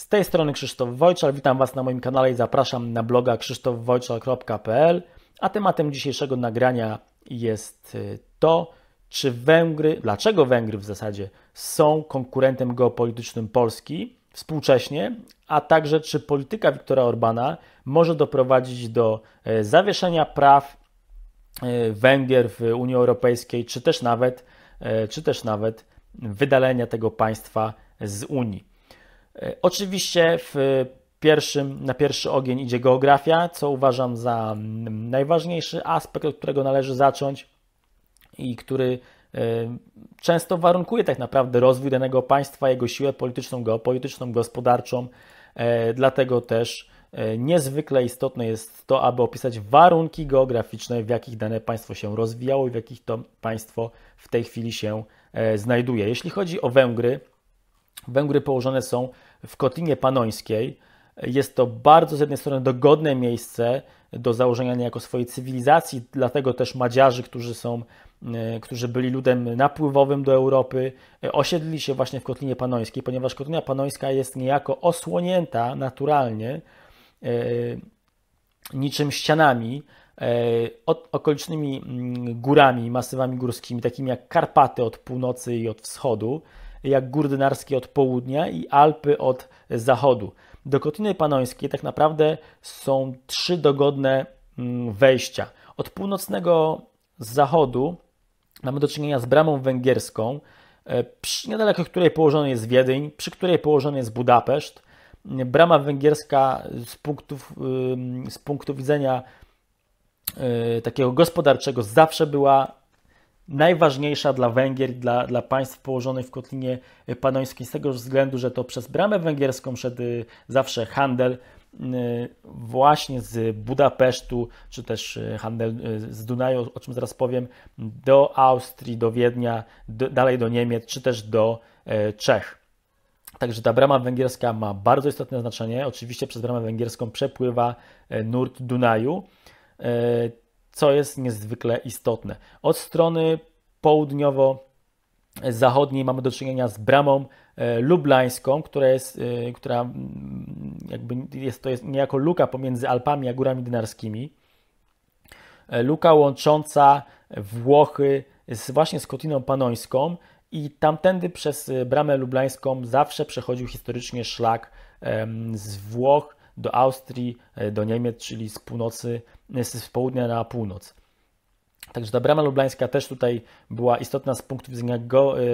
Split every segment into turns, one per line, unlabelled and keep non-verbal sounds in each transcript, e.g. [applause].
Z tej strony Krzysztof Wojczar, witam Was na moim kanale i zapraszam na bloga krzysztofwojczar.pl. A tematem dzisiejszego nagrania jest y, to, czy Węgry, dlaczego Węgry w zasadzie są konkurentem geopolitycznym Polski współcześnie, a także czy polityka Wiktora Orbana może doprowadzić do y, zawieszenia praw y, Węgier w Unii Europejskiej, czy też nawet, czy też nawet wydalenia tego państwa z Unii. E, oczywiście w pierwszym, na pierwszy ogień idzie geografia, co uważam za mm, najważniejszy aspekt, od którego należy zacząć i który e, często warunkuje tak naprawdę rozwój danego państwa, jego siłę polityczną, geopolityczną, gospodarczą. E, dlatego też niezwykle istotne jest to, aby opisać warunki geograficzne, w jakich dane państwo się rozwijało i w jakich to państwo w tej chwili się znajduje. Jeśli chodzi o Węgry, Węgry położone są w Kotlinie Panońskiej. Jest to bardzo z jednej strony dogodne miejsce do założenia niejako swojej cywilizacji, dlatego też Madziarzy, którzy są e, którzy byli ludem napływowym do Europy, e, osiedlili się właśnie w Kotlinie Panońskiej, ponieważ Kotlina Panońska jest niejako osłonięta naturalnie e, niczym ścianami, od okolicznymi mm, górami, masywami górskimi, takimi jak Karpaty od północy i od wschodu, jak Gór Dynarskie od południa i Alpy od zachodu. Do Kotiny Panońskiej tak naprawdę są trzy dogodne mm, wejścia. Od północnego zachodu mamy do czynienia z bramą węgierską, e, niedaleko której położony jest Wiedeń, przy której położony jest Budapeszt. Brama węgierska z, punktów, z punktu widzenia e, takiego gospodarczego zawsze była najważniejsza dla Węgier, dla, dla państw położonych w Kotlinie Panońskiej, z tego względu, że to przez bramę węgierską szedł y, zawsze handel y, właśnie z Budapesztu, czy też y, handel z Dunaju, o czym zaraz powiem, do Austrii, do Wiednia, do, dalej do Niemiec, czy też do Czech. Także ta brama węgierska ma bardzo istotne znaczenie. Oczywiście przez bramę węgierską przepływa nurt Dunaju co jest niezwykle istotne. Od strony południowo zachodniej mamy do czynienia z bramą e, lublańską, która jest, e, która jakby jest, to jest niejako luka pomiędzy Alpami a górami dynarskimi. E, luka łącząca Włochy z, właśnie z Kotiną Panońską i tamtędy przez bramę lublańską zawsze przechodził historycznie szlak z Włoch do Austrii, do Niemiec, czyli z północy, z południa na północ. Także ta brama lublańska też tutaj była istotna z punktu widzenia go, y,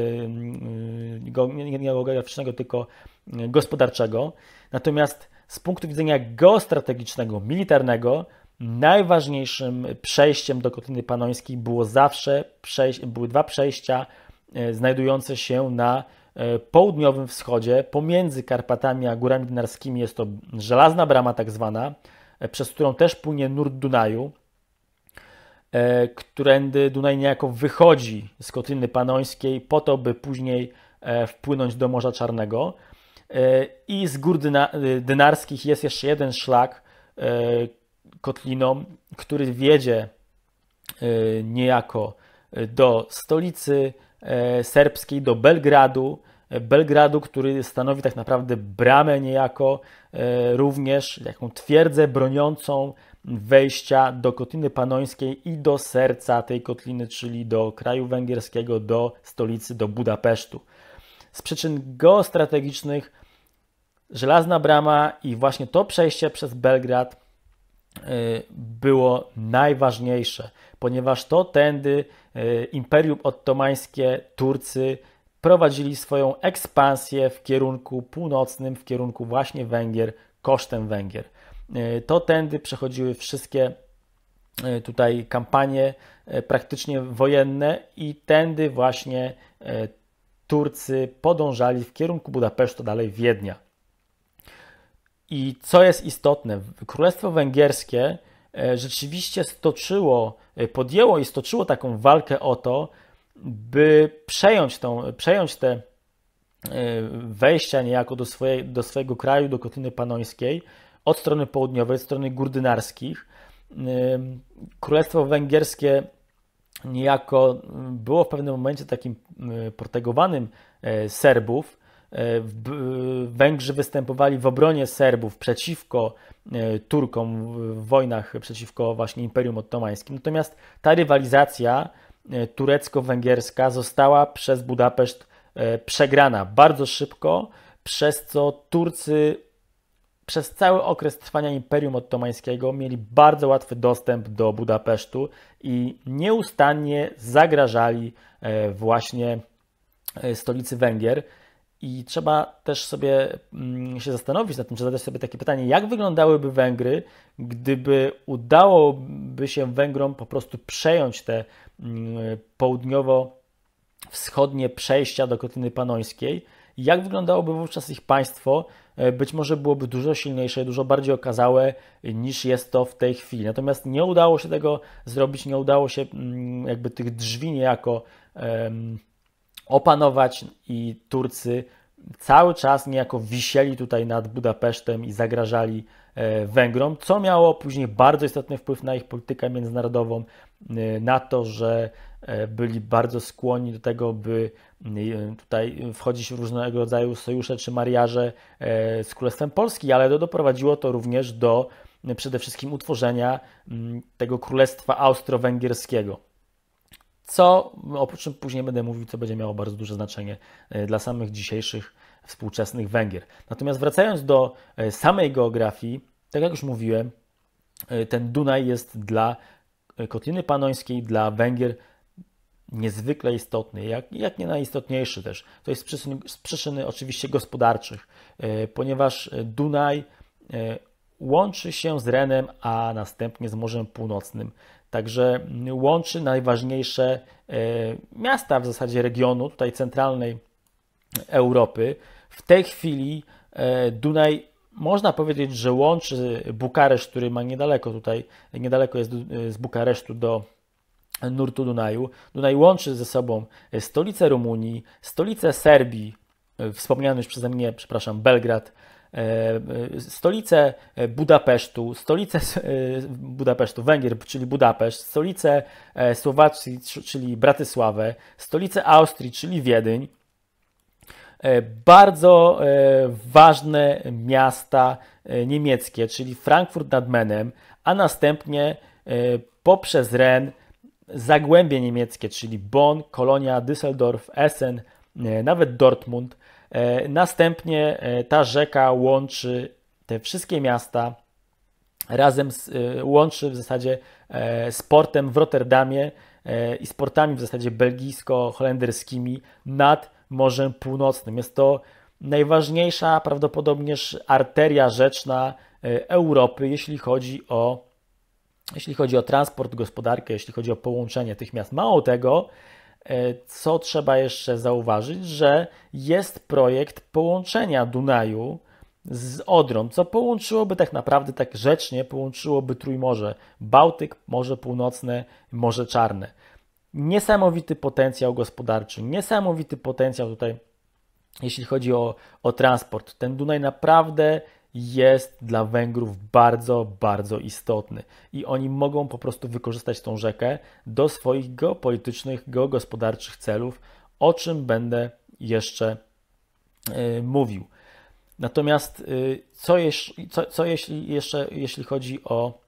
y, go, nie, nie geograficznego, tylko y, gospodarczego. Natomiast z punktu widzenia geostrategicznego, militarnego, najważniejszym przejściem do Kotliny Panońskiej było zawsze były dwa przejścia znajdujące się na południowym wschodzie, pomiędzy Karpatami a Górami Dinarskimi jest to żelazna brama tak zwana, przez którą też płynie nurt Dunaju, E, którędy Dunaj niejako wychodzi z Kotliny Panońskiej po to, by później e, wpłynąć do Morza Czarnego. E, I z gór dynarskich jest jeszcze jeden szlak kotliną, który wiedzie niejako do stolicy serbskiej, do Belgradu. Belgradu, który stanowi tak naprawdę bramę niejako, również jaką twierdzę broniącą wejścia do Kotliny Panońskiej i do serca tej kotliny, czyli do kraju węgierskiego, do stolicy, do Budapesztu. Z przyczyn geostrategicznych żelazna brama i właśnie to przejście przez Belgrad y, było najważniejsze, ponieważ to tędy y, Imperium Ottomańskie, Turcy prowadzili swoją ekspansję w kierunku północnym, w kierunku właśnie Węgier, kosztem Węgier. E, to tędy przechodziły wszystkie e, tutaj kampanie e, praktycznie wojenne i tędy właśnie Turcy podążali w kierunku Budapesztu, dalej Wiednia. I co jest istotne, Królestwo Węgierskie rzeczywiście stoczyło, podjęło i stoczyło taką walkę o to, by przejąć, tą, przejąć te wejścia niejako do, swojej, do swojego kraju, do Kotyny Panońskiej, od strony południowej, od strony górdynarskich. Królestwo Węgierskie niejako było w pewnym momencie takim y, protegowanym e, Serbów. E, Węgrzy występowali w obronie Serbów przeciwko e, Turkom w wojnach przeciwko właśnie Imperium Ottomańskim. Natomiast ta rywalizacja turecko-węgierska została przez Budapeszt przegrana bardzo szybko, przez co Turcy przez cały okres trwania Imperium Ottomańskiego mieli bardzo łatwy dostęp do Budapesztu i nieustannie zagrażali e, właśnie e, stolicy Węgier. I trzeba też sobie mm, się zastanowić nad tym, czy zadać sobie takie pytanie, jak wyglądałyby Węgry, gdyby udałoby się Węgrom po prostu przejąć te mm, południowo-wschodnie przejścia do Kotliny Panońskiej, jak wyglądałoby wówczas ich państwo, E, być może byłoby dużo silniejsze, dużo bardziej okazałe e, niż jest to w tej chwili. Natomiast nie udało się tego zrobić, nie udało się mm, jakby tych drzwi niejako opanować i Turcy cały czas niejako wisieli tutaj nad Budapesztem i zagrażali e, Węgrom, co miało później bardzo istotny wpływ na ich politykę międzynarodową, Y, na to, że e, byli bardzo skłonni do tego, by y, tutaj wchodzić w różnego rodzaju sojusze czy mariaże e, z Królestwem Polski, ale to doprowadziło to również do y, przede wszystkim utworzenia mm, tego Królestwa Austro-Węgierskiego. Co, oprócz czym później będę mówił, co będzie miało bardzo duże znaczenie e, dla samych dzisiejszych współczesnych Węgier. Natomiast wracając do samej geografii, tak jak już mówiłem, ten Dunaj jest dla Kotliny Panońskiej dla Węgier niezwykle istotny, jak, jak nie najistotniejszy też. To jest z przyczyn, z przyczyn oczywiście gospodarczych, e, ponieważ Dunaj e, łączy się z Renem, a następnie z Morzem Północnym. Także łączy najważniejsze e, miasta w zasadzie regionu, tutaj centralnej Europy. W tej chwili Dunaj można powiedzieć, że łączy Bukareszt, który ma niedaleko tutaj, niedaleko jest e, z Bukaresztu do nurtu Dunaju. Dunaj łączy ze sobą e, stolicę Rumunii, stolicę Serbii, e, wspomniany już przeze mnie, przepraszam, Belgrad, stolicę Budapesztu, stolicę Budapesztu, Węgier, czyli Budapeszt, stolicę Słowacji, czyli Bratysławę, stolicę Austrii, czyli Wiedeń, E, bardzo e, ważne miasta e, niemieckie, czyli Frankfurt nad Menem, a następnie poprzez Ren zagłębie niemieckie, czyli Bonn, Kolonia, Düsseldorf, Essen, nawet Dortmund. Następnie ta rzeka łączy te wszystkie miasta razem z, łączy w zasadzie sportem w Rotterdamie i sportami w zasadzie belgijsko-holenderskimi nad Morzem Północnym. Jest to najważniejsza prawdopodobnie arteria rzeczna e, Europy, jeśli chodzi o, jeśli chodzi o transport, gospodarkę, jeśli chodzi o połączenie tych miast. Mało tego, e, co trzeba jeszcze zauważyć, że jest projekt połączenia Dunaju z Odrą, co połączyłoby tak naprawdę, tak rzecznie, połączyłoby Trójmorze, Bałtyk, Morze Północne, Morze Czarne niesamowity potencjał gospodarczy, niesamowity potencjał tutaj, jeśli chodzi o, o transport. Ten Dunaj naprawdę jest dla Węgrów bardzo, bardzo istotny i oni mogą po prostu wykorzystać tą rzekę do swoich geopolitycznych, geogospodarczych celów, o czym będę jeszcze yy, mówił. Natomiast yy, co, co, co jeśli jeszcze, jeśli chodzi o,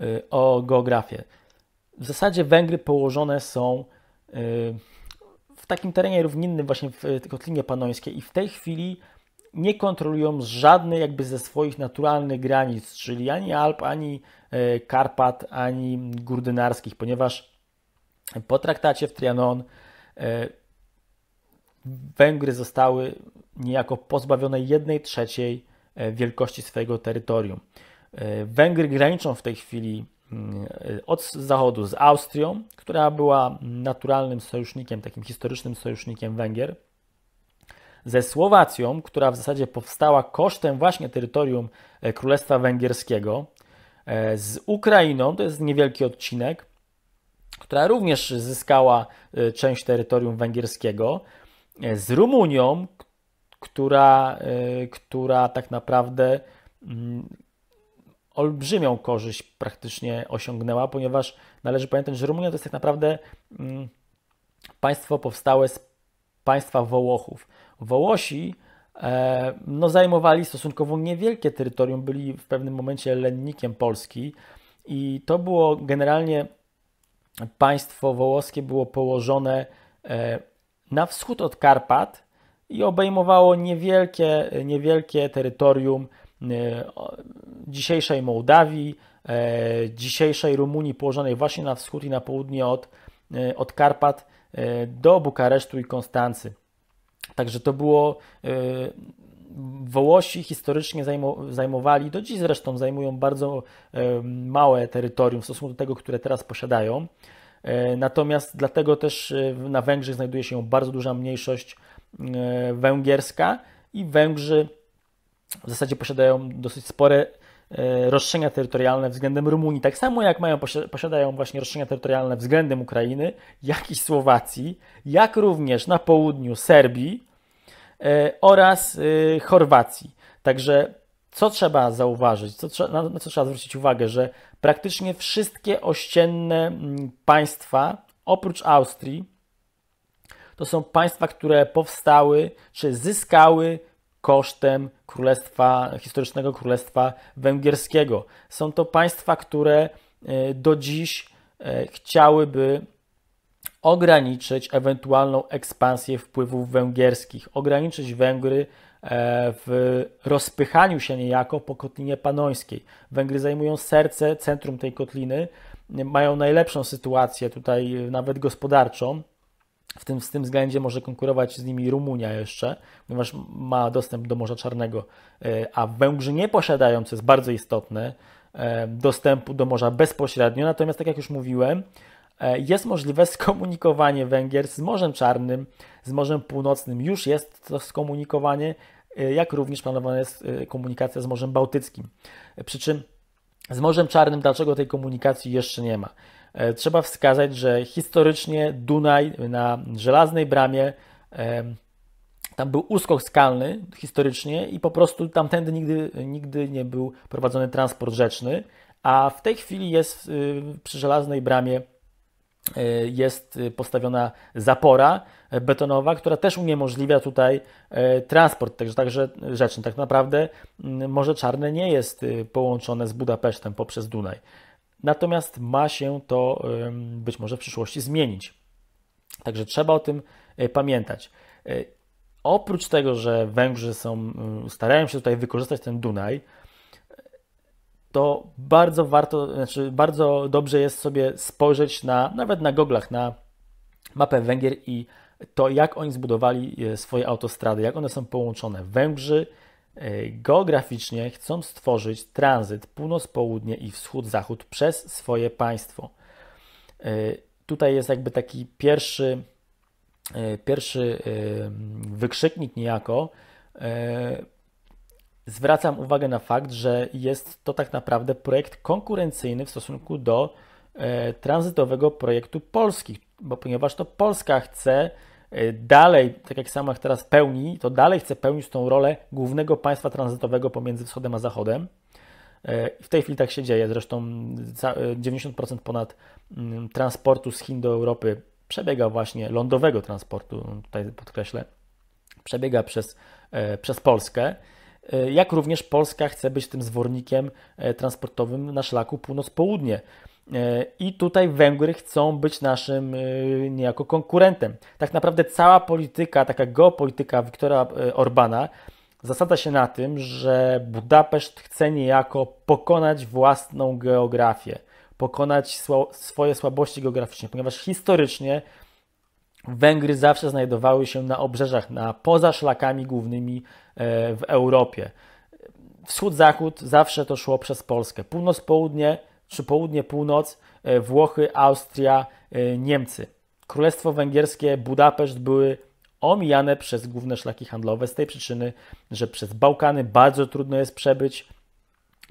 yy, o geografię? w zasadzie Węgry położone są y, w takim terenie równinnym, właśnie w y, Kotlinie Panońskiej, i w tej chwili nie kontrolują żadnej jakby ze swoich naturalnych granic, czyli ani Alp, ani y, Karpat, ani gór dynarskich, ponieważ po traktacie w Trianon Węgry zostały niejako pozbawione jednej trzeciej wielkości swojego terytorium. Węgry graniczą w tej chwili Y, od zachodu z Austrią, która była naturalnym sojusznikiem, takim historycznym sojusznikiem Węgier, ze Słowacją, która w zasadzie powstała kosztem właśnie terytorium e, Królestwa Węgierskiego, e, z Ukrainą, to jest niewielki odcinek, która również zyskała e, część terytorium węgierskiego, z Rumunią, która, która tak naprawdę mm, olbrzymią korzyść praktycznie osiągnęła, ponieważ należy pamiętać, że Rumunia to jest tak naprawdę mm, państwo powstałe z państwa Wołochów. Wołosi e, no, zajmowali stosunkowo niewielkie terytorium, byli w pewnym momencie lennikiem Polski i to było generalnie państwo wołoskie było położone e, na wschód od Karpat i obejmowało niewielkie, niewielkie terytorium e, dzisiejszej Mołdawii, e, dzisiejszej Rumunii położonej właśnie na wschód i na południe od, e, od Karpat e, do Bukaresztu i Konstancy. Także to było. Wołosi historycznie zajmowali, do dziś zresztą zajmują bardzo małe terytorium w stosunku do tego, które teraz posiadają. Natomiast dlatego też na Węgrzech znajduje się bardzo duża mniejszość węgierska i Węgrzy w zasadzie posiadają dosyć spore E, roszczenia terytorialne względem Rumunii, tak samo jak mają, posiadają właśnie roszczenia terytorialne względem Ukrainy, jak i Słowacji, jak również na południu Serbii e, oraz e, Chorwacji. Także co trzeba zauważyć, co, na co trzeba zwrócić uwagę, że praktycznie wszystkie ościenne mm, państwa, oprócz Austrii, to są państwa, które powstały czy zyskały kosztem królestwa, historycznego królestwa węgierskiego. Są to państwa, które e, do dziś e, chciałyby ograniczyć ewentualną ekspansję wpływów węgierskich, ograniczyć Węgry e, w rozpychaniu się niejako po kotlinie panońskiej. Węgry zajmują serce, centrum tej kotliny, mają najlepszą sytuację tutaj, nawet gospodarczą. W tym, w tym względzie może konkurować z nimi Rumunia jeszcze, ponieważ ma dostęp do Morza Czarnego, e, a Węgrzy nie posiadają, co jest bardzo istotne, e, dostępu do morza bezpośrednio. Natomiast, tak jak już mówiłem, e, jest możliwe [laughs] skomunikowanie Węgier z Morzem Czarnym, z Morzem Północnym. Już jest to skomunikowanie, jak również planowana jest komunikacja z Morzem Bałtyckim. Przy czym z Morzem Czarnym dlaczego tej komunikacji jeszcze nie ma? E, trzeba wskazać, że historycznie Dunaj na żelaznej bramie tam był uskok skalny historycznie i po prostu tamtędy nigdy, nigdy nie był prowadzony transport rzeczny, a w tej chwili jest y, przy żelaznej bramie y, jest y, postawiona zapora e, betonowa, która też uniemożliwia tutaj e, transport, także, także rzeczny. Tak naprawdę Morze Czarne nie jest połączone z Budapesztem poprzez Dunaj natomiast ma się to być może w przyszłości zmienić. Także trzeba o tym e, pamiętać. E, oprócz tego, że Węgrzy są, starają się tutaj wykorzystać ten Dunaj, to bardzo warto, znaczy bardzo dobrze jest sobie spojrzeć na, nawet na goglach, na mapę Węgier i to, jak oni zbudowali e, swoje autostrady, jak one są połączone. Węgrzy E, geograficznie chcą stworzyć tranzyt północ-południe i wschód-zachód przez swoje państwo. E, tutaj jest jakby taki pierwszy, e, pierwszy wykrzyknik niejako. Zwracam uwagę na fakt, że jest to tak naprawdę projekt konkurencyjny w stosunku do tranzytowego projektu Polski, bo ponieważ to Polska chce E, dalej, tak jak Samach teraz pełni, to dalej chce pełnić tą rolę głównego państwa tranzytowego pomiędzy wschodem a zachodem. E, w tej chwili tak się dzieje. Zresztą 90% e, ponad transportu z Chin do Europy przebiega właśnie lądowego transportu, tutaj podkreślę, przebiega przez, przez Polskę. Jak również Polska chce być tym zwornikiem transportowym na szlaku północ-południe. E, I tutaj Węgry chcą być naszym e, niejako konkurentem. Tak naprawdę cała polityka, taka geopolityka Wiktora e, Orbana zasadza się na tym, że Budapeszt chce niejako pokonać własną geografię, pokonać swoje słabości geograficzne, ponieważ historycznie Węgry zawsze znajdowały się na obrzeżach, na poza szlakami głównymi w Europie. Wschód-zachód zawsze to szło przez Polskę, północ-południe czy południe, północ, e, Włochy, Austria, e, Niemcy. Królestwo Węgierskie, Budapeszt były omijane przez główne szlaki handlowe z tej przyczyny, że przez Bałkany bardzo trudno jest przebyć.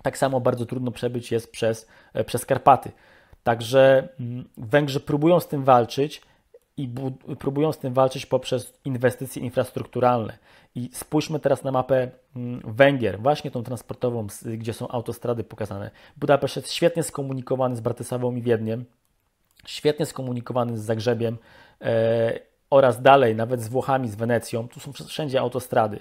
Tak samo bardzo trudno przebyć jest przez, e, przez Karpaty. Także mm, Węgrzy próbują z tym walczyć i próbują z tym walczyć poprzez inwestycje infrastrukturalne. I spójrzmy teraz na mapę mm, Węgier, właśnie tą transportową, gdzie są autostrady pokazane. Budapeszt jest świetnie skomunikowany z Bratysławą i Wiedniem, świetnie skomunikowany z Zagrzebiem e, oraz dalej, nawet z Włochami, z Wenecją. Tu są wszędzie autostrady.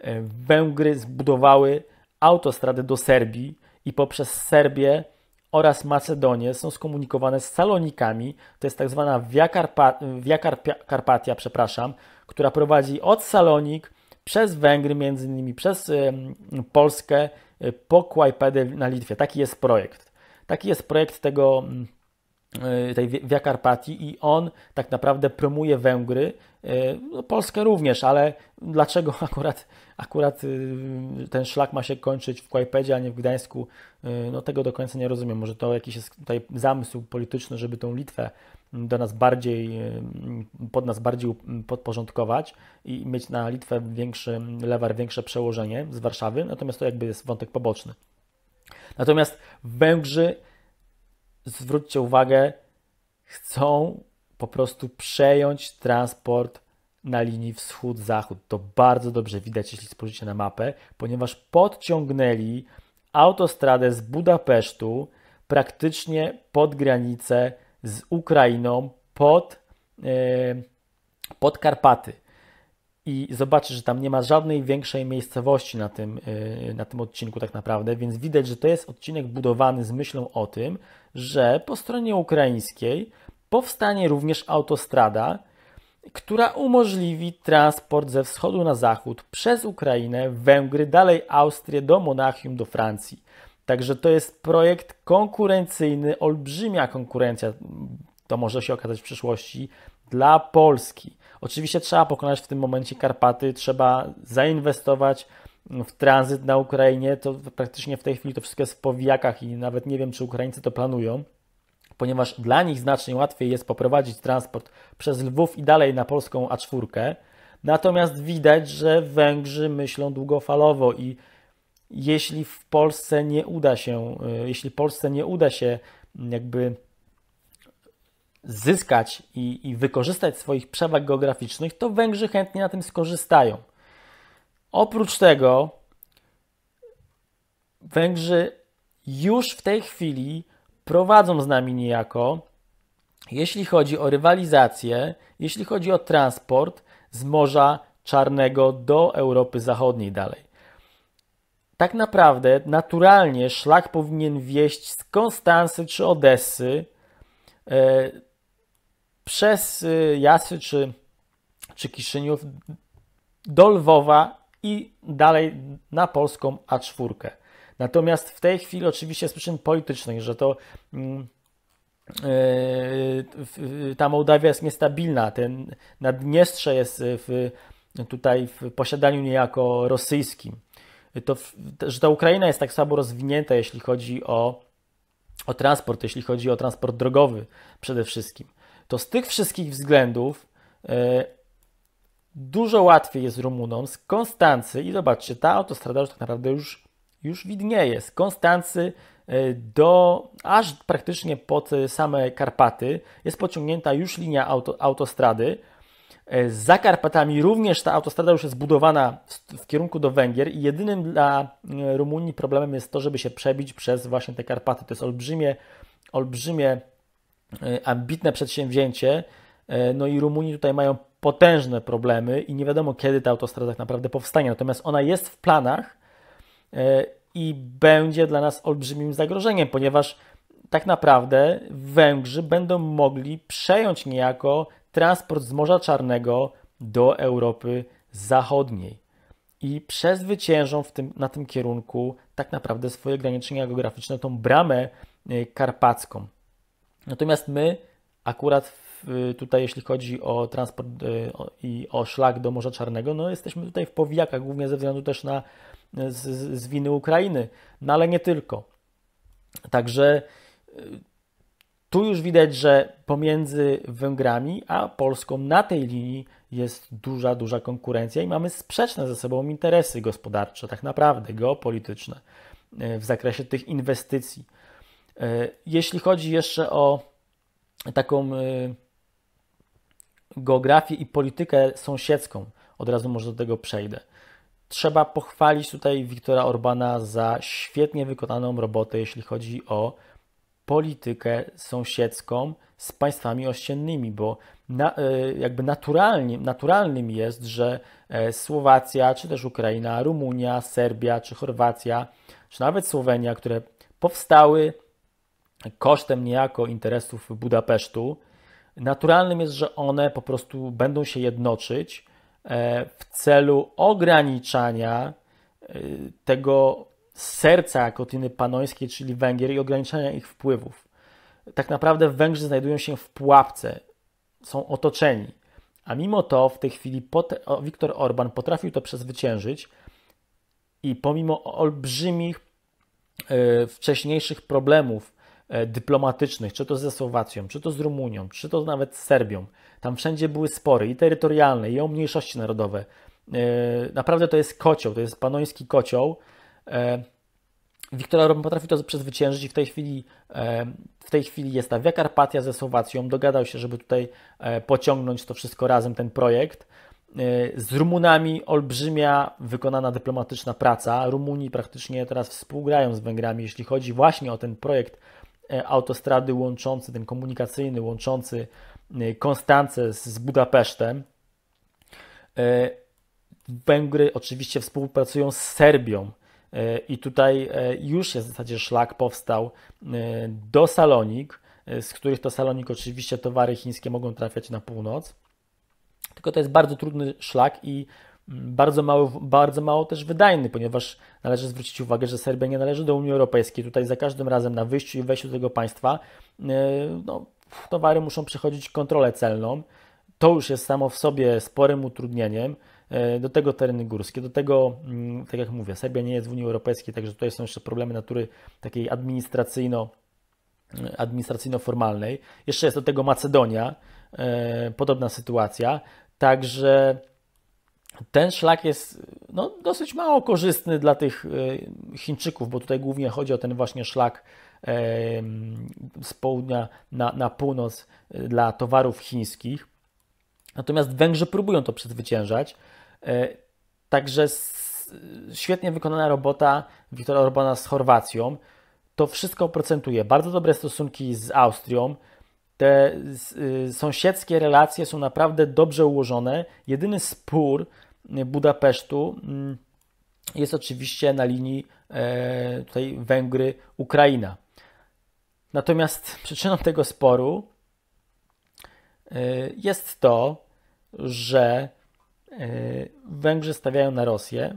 E, Węgry zbudowały autostradę do Serbii i poprzez Serbię oraz Macedonię są skomunikowane z Salonikami, to jest tak zwana Via, Carpa, Via Carpatia, przepraszam, która prowadzi od Salonik przez Węgry, między innymi przez y, Polskę, y, po Kłajpedę na Litwie. Taki jest projekt. Taki jest projekt tego Y, tej Via Carpatii i on tak naprawdę promuje Węgry, y, no, Polskę również, ale dlaczego [laughs] akurat, akurat y, ten szlak ma się kończyć w Kłajpedzie, a nie w Gdańsku, no tego do końca nie rozumiem. Może to jakiś jest tutaj zamysł polityczny, żeby tą Litwę do nas bardziej, pod nas bardziej podporządkować i mieć na Litwę większy lewar, większe przełożenie z Warszawy, natomiast to jakby jest wątek poboczny. Natomiast Węgrzy zwróćcie uwagę, chcą po prostu przejąć transport na linii wschód-zachód. To bardzo dobrze widać, jeśli spojrzycie na mapę, ponieważ podciągnęli autostradę z Budapesztu praktycznie pod granicę z Ukrainą, pod, yy, pod Karpaty i zobaczysz, że tam nie ma żadnej większej miejscowości na tym, y, na tym odcinku, tak naprawdę, więc widać, że to jest odcinek budowany z myślą o tym, że po stronie ukraińskiej powstanie również autostrada, która umożliwi transport ze wschodu na zachód przez Ukrainę, Węgry, dalej Austrię, do Monachium, do Francji. Także to jest projekt konkurencyjny, olbrzymia konkurencja, to może się okazać w przyszłości, dla Polski. Oczywiście trzeba pokonać w tym momencie Karpaty, trzeba zainwestować w tranzyt na Ukrainie. To praktycznie w tej chwili to wszystko jest w powijakach i nawet nie wiem, czy Ukraińcy to planują ponieważ dla nich znacznie łatwiej jest poprowadzić transport przez Lwów i dalej na polską A4. Natomiast widać, że Węgrzy myślą długofalowo i jeśli w Polsce nie uda się, y, jeśli Polsce nie uda się jakby zyskać i, i wykorzystać swoich przewag geograficznych, to Węgrzy chętnie na tym skorzystają. Oprócz tego Węgrzy już w tej chwili prowadzą z nami niejako, jeśli chodzi o rywalizację, jeśli chodzi o transport z Morza Czarnego do Europy Zachodniej dalej. Tak naprawdę, naturalnie szlak powinien wieść z Konstansy czy Odessy e, przez y, Jasy czy, czy Kiszyniów do Lwowa i dalej na polską A4. Natomiast w tej chwili, oczywiście z przyczyn politycznych, że to mm, yy, ta Mołdawia jest niestabilna, ten Naddniestrze jest w, tutaj w posiadaniu niejako rosyjskim, to, że ta Ukraina jest tak słabo rozwinięta, jeśli chodzi o, o transport, jeśli chodzi o transport drogowy przede wszystkim to z tych wszystkich względów e, dużo łatwiej jest Rumunom z Konstancy i zobaczcie, ta autostrada już tak naprawdę już, już widnieje. Z Konstancy e, do, aż praktycznie pod e, same Karpaty jest pociągnięta już linia auto, autostrady. Za Karpatami również ta autostrada już jest budowana w, w kierunku do Węgier i jedynym dla Rumunii problemem jest to, żeby się przebić przez właśnie te Karpaty. To jest olbrzymie, olbrzymie E, ambitne przedsięwzięcie. E, no i Rumuni tutaj mają potężne problemy i nie wiadomo, kiedy ta autostrada tak naprawdę powstanie. Natomiast ona jest w planach e, i będzie dla nas olbrzymim zagrożeniem, ponieważ tak naprawdę Węgrzy będą mogli przejąć niejako transport z Morza Czarnego do Europy Zachodniej i przezwyciężą w tym, na tym kierunku tak naprawdę swoje ograniczenia geograficzne, tą bramę karpacką. Natomiast my akurat tutaj, jeśli chodzi o transport e, i o szlak do Morza Czarnego, no jesteśmy tutaj w powijakach, głównie ze względu też na e, z, z winy Ukrainy, no ale nie tylko. Także e, tu już widać, że pomiędzy Węgrami a Polską na tej linii jest duża, duża konkurencja i mamy sprzeczne ze sobą interesy gospodarcze, tak naprawdę geopolityczne w zakresie tych inwestycji. E, jeśli chodzi jeszcze o taką e, geografię i politykę sąsiedzką, od razu może do tego przejdę. Trzeba pochwalić tutaj Wiktora Orbana za świetnie wykonaną robotę, jeśli chodzi o politykę sąsiedzką z państwami ościennymi, bo na, e, jakby naturalnie, naturalnym jest, że Słowacja, czy też Ukraina, Rumunia, Serbia, czy Chorwacja, czy nawet Słowenia, które powstały kosztem niejako interesów Budapesztu, naturalnym jest, że one po prostu będą się jednoczyć e, w celu ograniczania e, tego serca kotyny panońskiej, czyli Węgier, i ograniczania ich wpływów. Tak naprawdę Węgrzy znajdują się w pułapce, są otoczeni. A mimo to w tej chwili Viktor Orban potrafił to przezwyciężyć i pomimo olbrzymich e, wcześniejszych problemów E, dyplomatycznych, czy to ze Słowacją, czy to z Rumunią, czy to nawet z Serbią. Tam wszędzie były spory i terytorialne, i o mniejszości narodowe. E, naprawdę to jest kocioł, to jest panoński kocioł. E, Wiktor Orban potrafi to przezwyciężyć i w tej chwili, w tej chwili jest ta Via Carpatia ze Słowacją. Dogadał się, żeby tutaj pociągnąć to wszystko razem, ten projekt. Z Rumunami olbrzymia wykonana dyplomatyczna praca. Rumuni praktycznie teraz współgrają z Węgrami, jeśli chodzi właśnie o ten projekt E, autostrady łączący, ten komunikacyjny łączący e, Konstancę z Budapesztem. E, Węgry oczywiście współpracują z Serbią i tutaj już jest w zasadzie szlak powstał do Salonik, z których to Salonik oczywiście towary chińskie mogą trafiać na północ. Tylko to jest bardzo trudny szlak i bardzo mało, bardzo mało też wydajny, ponieważ należy zwrócić uwagę, że Serbia nie należy do Unii Europejskiej. Tutaj za każdym razem na wyjściu i wejściu do tego państwa e, no, towary muszą przechodzić kontrolę celną. To już jest samo w sobie sporym utrudnieniem. E, do tego tereny górskie, do tego, mm, tak jak mówię, Serbia nie jest w Unii Europejskiej, także tutaj są jeszcze problemy natury takiej administracyjno, e, administracyjno-formalnej. Jeszcze jest do tego Macedonia, podobna sytuacja. Także ten szlak jest no, dosyć mało korzystny dla tych e, Chińczyków, bo tutaj głównie chodzi o ten właśnie szlak e, z południa na, na północ e, dla towarów chińskich. Natomiast Węgrzy próbują to przezwyciężać. Także świetnie wykonana robota Wiktora Orbana z Chorwacją. To wszystko procentuje. Bardzo dobre stosunki z Austrią. Te sąsiedzkie relacje są naprawdę dobrze ułożone. Jedyny spór, E, Budapesztu mm, jest oczywiście na linii e, tutaj Węgry-Ukraina. Natomiast [laughs] przyczyną tego sporu e, jest to, że Węgrzy stawiają na Rosję.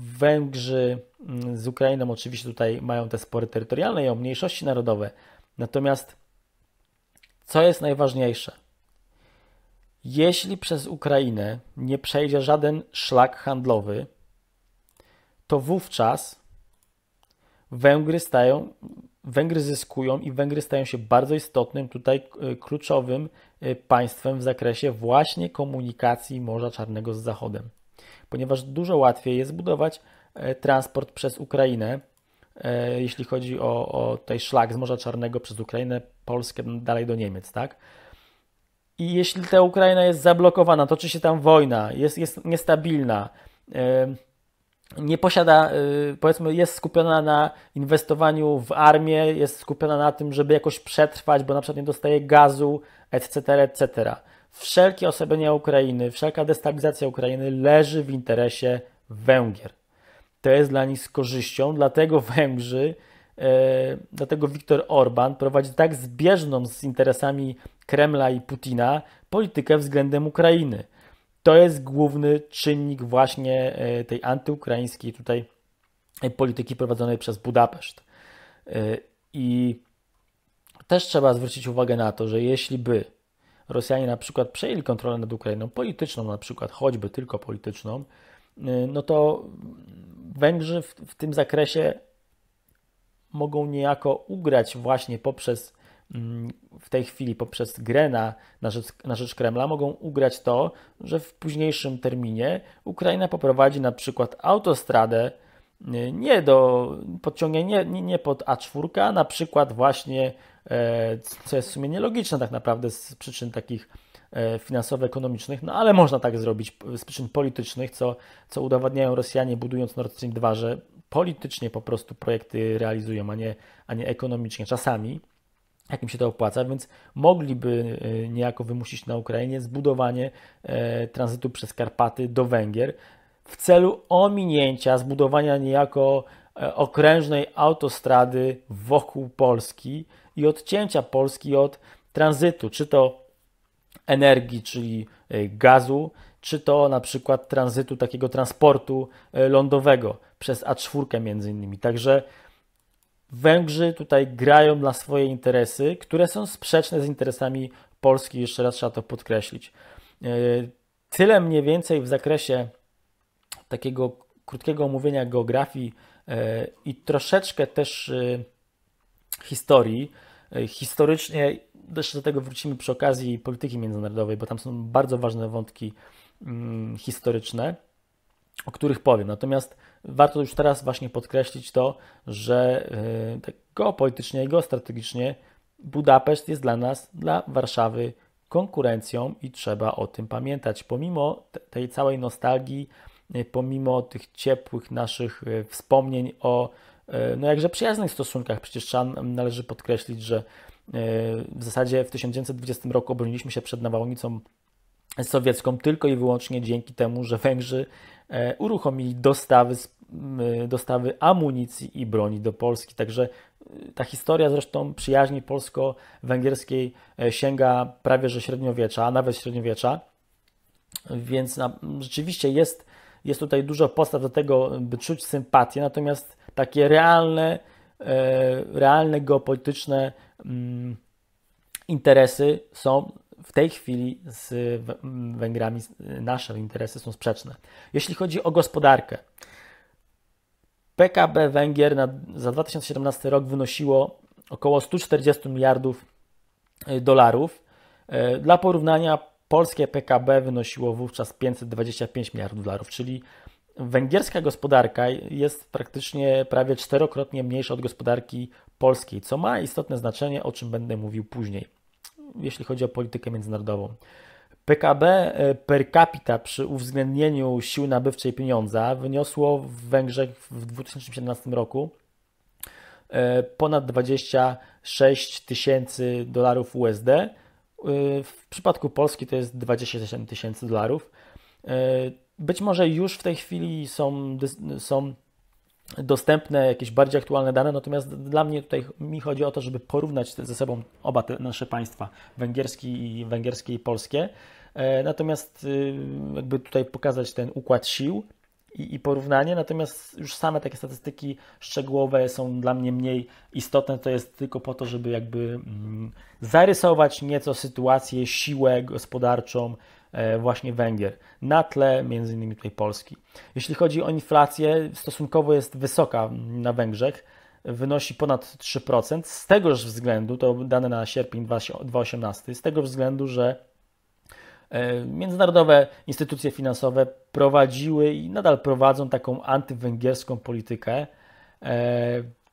Węgrzy mm, z Ukrainą oczywiście tutaj mają te spory terytorialne i o mniejszości narodowe. Natomiast co jest najważniejsze? Jeśli przez Ukrainę nie przejdzie żaden szlak handlowy, to wówczas Węgry stają, Węgry zyskują i Węgry stają się bardzo istotnym, tutaj e, kluczowym e, państwem w zakresie właśnie komunikacji Morza Czarnego z Zachodem, ponieważ dużo łatwiej jest budować e, transport przez Ukrainę, jeśli chodzi o, o szlak z Morza Czarnego przez Ukrainę, Polskę no, dalej do Niemiec, tak? I jeśli ta Ukraina jest zablokowana, toczy się tam wojna, jest, jest niestabilna, nie posiada, e, powiedzmy, jest skupiona na inwestowaniu w armię, jest skupiona na tym, żeby jakoś przetrwać, bo na przykład nie dostaje gazu, etc., etc. Wszelkie osłabienia Ukrainy, wszelka destabilizacja Ukrainy leży w interesie Węgier. To jest dla nich z korzyścią, dlatego Węgrzy E, dlatego Viktor Orban prowadzi tak zbieżną z interesami Kremla i Putina politykę względem Ukrainy. To jest główny czynnik właśnie e, tej antyukraińskiej tutaj polityki prowadzonej przez Budapeszt. E, I też trzeba zwrócić uwagę na to, że jeśli by Rosjanie na przykład przejęli kontrolę nad Ukrainą, polityczną na przykład, choćby tylko polityczną, no to Węgrzy w, w tym zakresie mogą niejako ugrać właśnie poprzez mm, w tej chwili poprzez grę na, na, rzecz, na rzecz Kremla mogą ugrać to, że w późniejszym terminie Ukraina poprowadzi na przykład autostradę y, nie do podciągnięcia, nie, nie, nie pod A4, a na przykład właśnie, e, co jest w sumie nielogiczne tak naprawdę z przyczyn takich e, finansowo-ekonomicznych, no ale można tak zrobić z przyczyn politycznych, co, co udowadniają Rosjanie budując Nord Stream 2, że politycznie po prostu projekty realizują, a nie, a nie ekonomicznie czasami, jak im się to opłaca, więc mogliby e, niejako wymusić na Ukrainie zbudowanie e, tranzytu przez Karpaty do Węgier w celu ominięcia, zbudowania niejako e, okrężnej autostrady wokół Polski i odcięcia Polski od tranzytu, czy to energii, czyli gazu, czy to na przykład tranzytu takiego transportu e, lądowego przez A4 między innymi. Także Węgrzy tutaj grają na swoje interesy, które są sprzeczne z interesami Polski, jeszcze raz trzeba to podkreślić. E, tyle mniej więcej w zakresie takiego krótkiego omówienia geografii e, i troszeczkę też historii. Historycznie, jeszcze do tego wrócimy przy okazji polityki międzynarodowej, bo tam są bardzo ważne wątki Mm, historyczne, o których powiem. Natomiast warto już teraz właśnie podkreślić to, że y, tak geopolitycznie i geostrategicznie Budapeszt jest dla nas, dla Warszawy, konkurencją i trzeba o tym pamiętać. Pomimo tej całej nostalgii, y, pomimo tych ciepłych naszych y, wspomnień o no jakże przyjaznych stosunkach, przecież trzeba, należy podkreślić, że w zasadzie w 1920 roku obroniliśmy się przed nawałnicą sowiecką tylko i wyłącznie dzięki temu, że Węgrzy e, uruchomili dostawy, e, dostawy amunicji i broni do Polski. Także e, ta historia zresztą przyjaźni polsko-węgierskiej sięga prawie że średniowiecza, a nawet średniowiecza. Więc na, rzeczywiście jest, jest tutaj dużo podstaw do tego, by czuć sympatię, natomiast takie realne, realne geopolityczne mm, interesy są w tej chwili z Węgrami nasze interesy są sprzeczne. Jeśli chodzi o gospodarkę, PKB Węgier na, za 2017 rok wynosiło około 140 miliardów e, dolarów. E, dla porównania polskie PKB wynosiło wówczas 525 miliardów dolarów, czyli węgierska gospodarka jest praktycznie prawie czterokrotnie mniejsza od gospodarki polskiej, co ma istotne znaczenie, o czym będę mówił później jeśli chodzi o politykę międzynarodową. PKB e, per capita przy uwzględnieniu sił nabywczej pieniądza wyniosło w Węgrzech w 2017 roku e, ponad 26 tysięcy dolarów USD. E, w przypadku Polski to jest 27 tysięcy dolarów. Być może już w tej chwili są, są dostępne jakieś bardziej aktualne dane, natomiast dla mnie tutaj mi chodzi o to, żeby porównać ze sobą oba te nasze państwa, węgierski i węgierskie i polskie. E, natomiast y, jakby tutaj pokazać ten układ sił i, i, porównanie, natomiast już same takie statystyki szczegółowe są dla mnie mniej istotne, to jest tylko po to, żeby jakby mm, zarysować nieco sytuację, siłę gospodarczą, E, właśnie Węgier na tle między innymi tutaj Polski. Jeśli chodzi o inflację, stosunkowo jest wysoka na Węgrzech, wynosi ponad 3%. Z tegoż względu, to dane na sierpień 2018, z tego względu, że e, międzynarodowe instytucje finansowe prowadziły i nadal prowadzą taką antywęgierską politykę, e,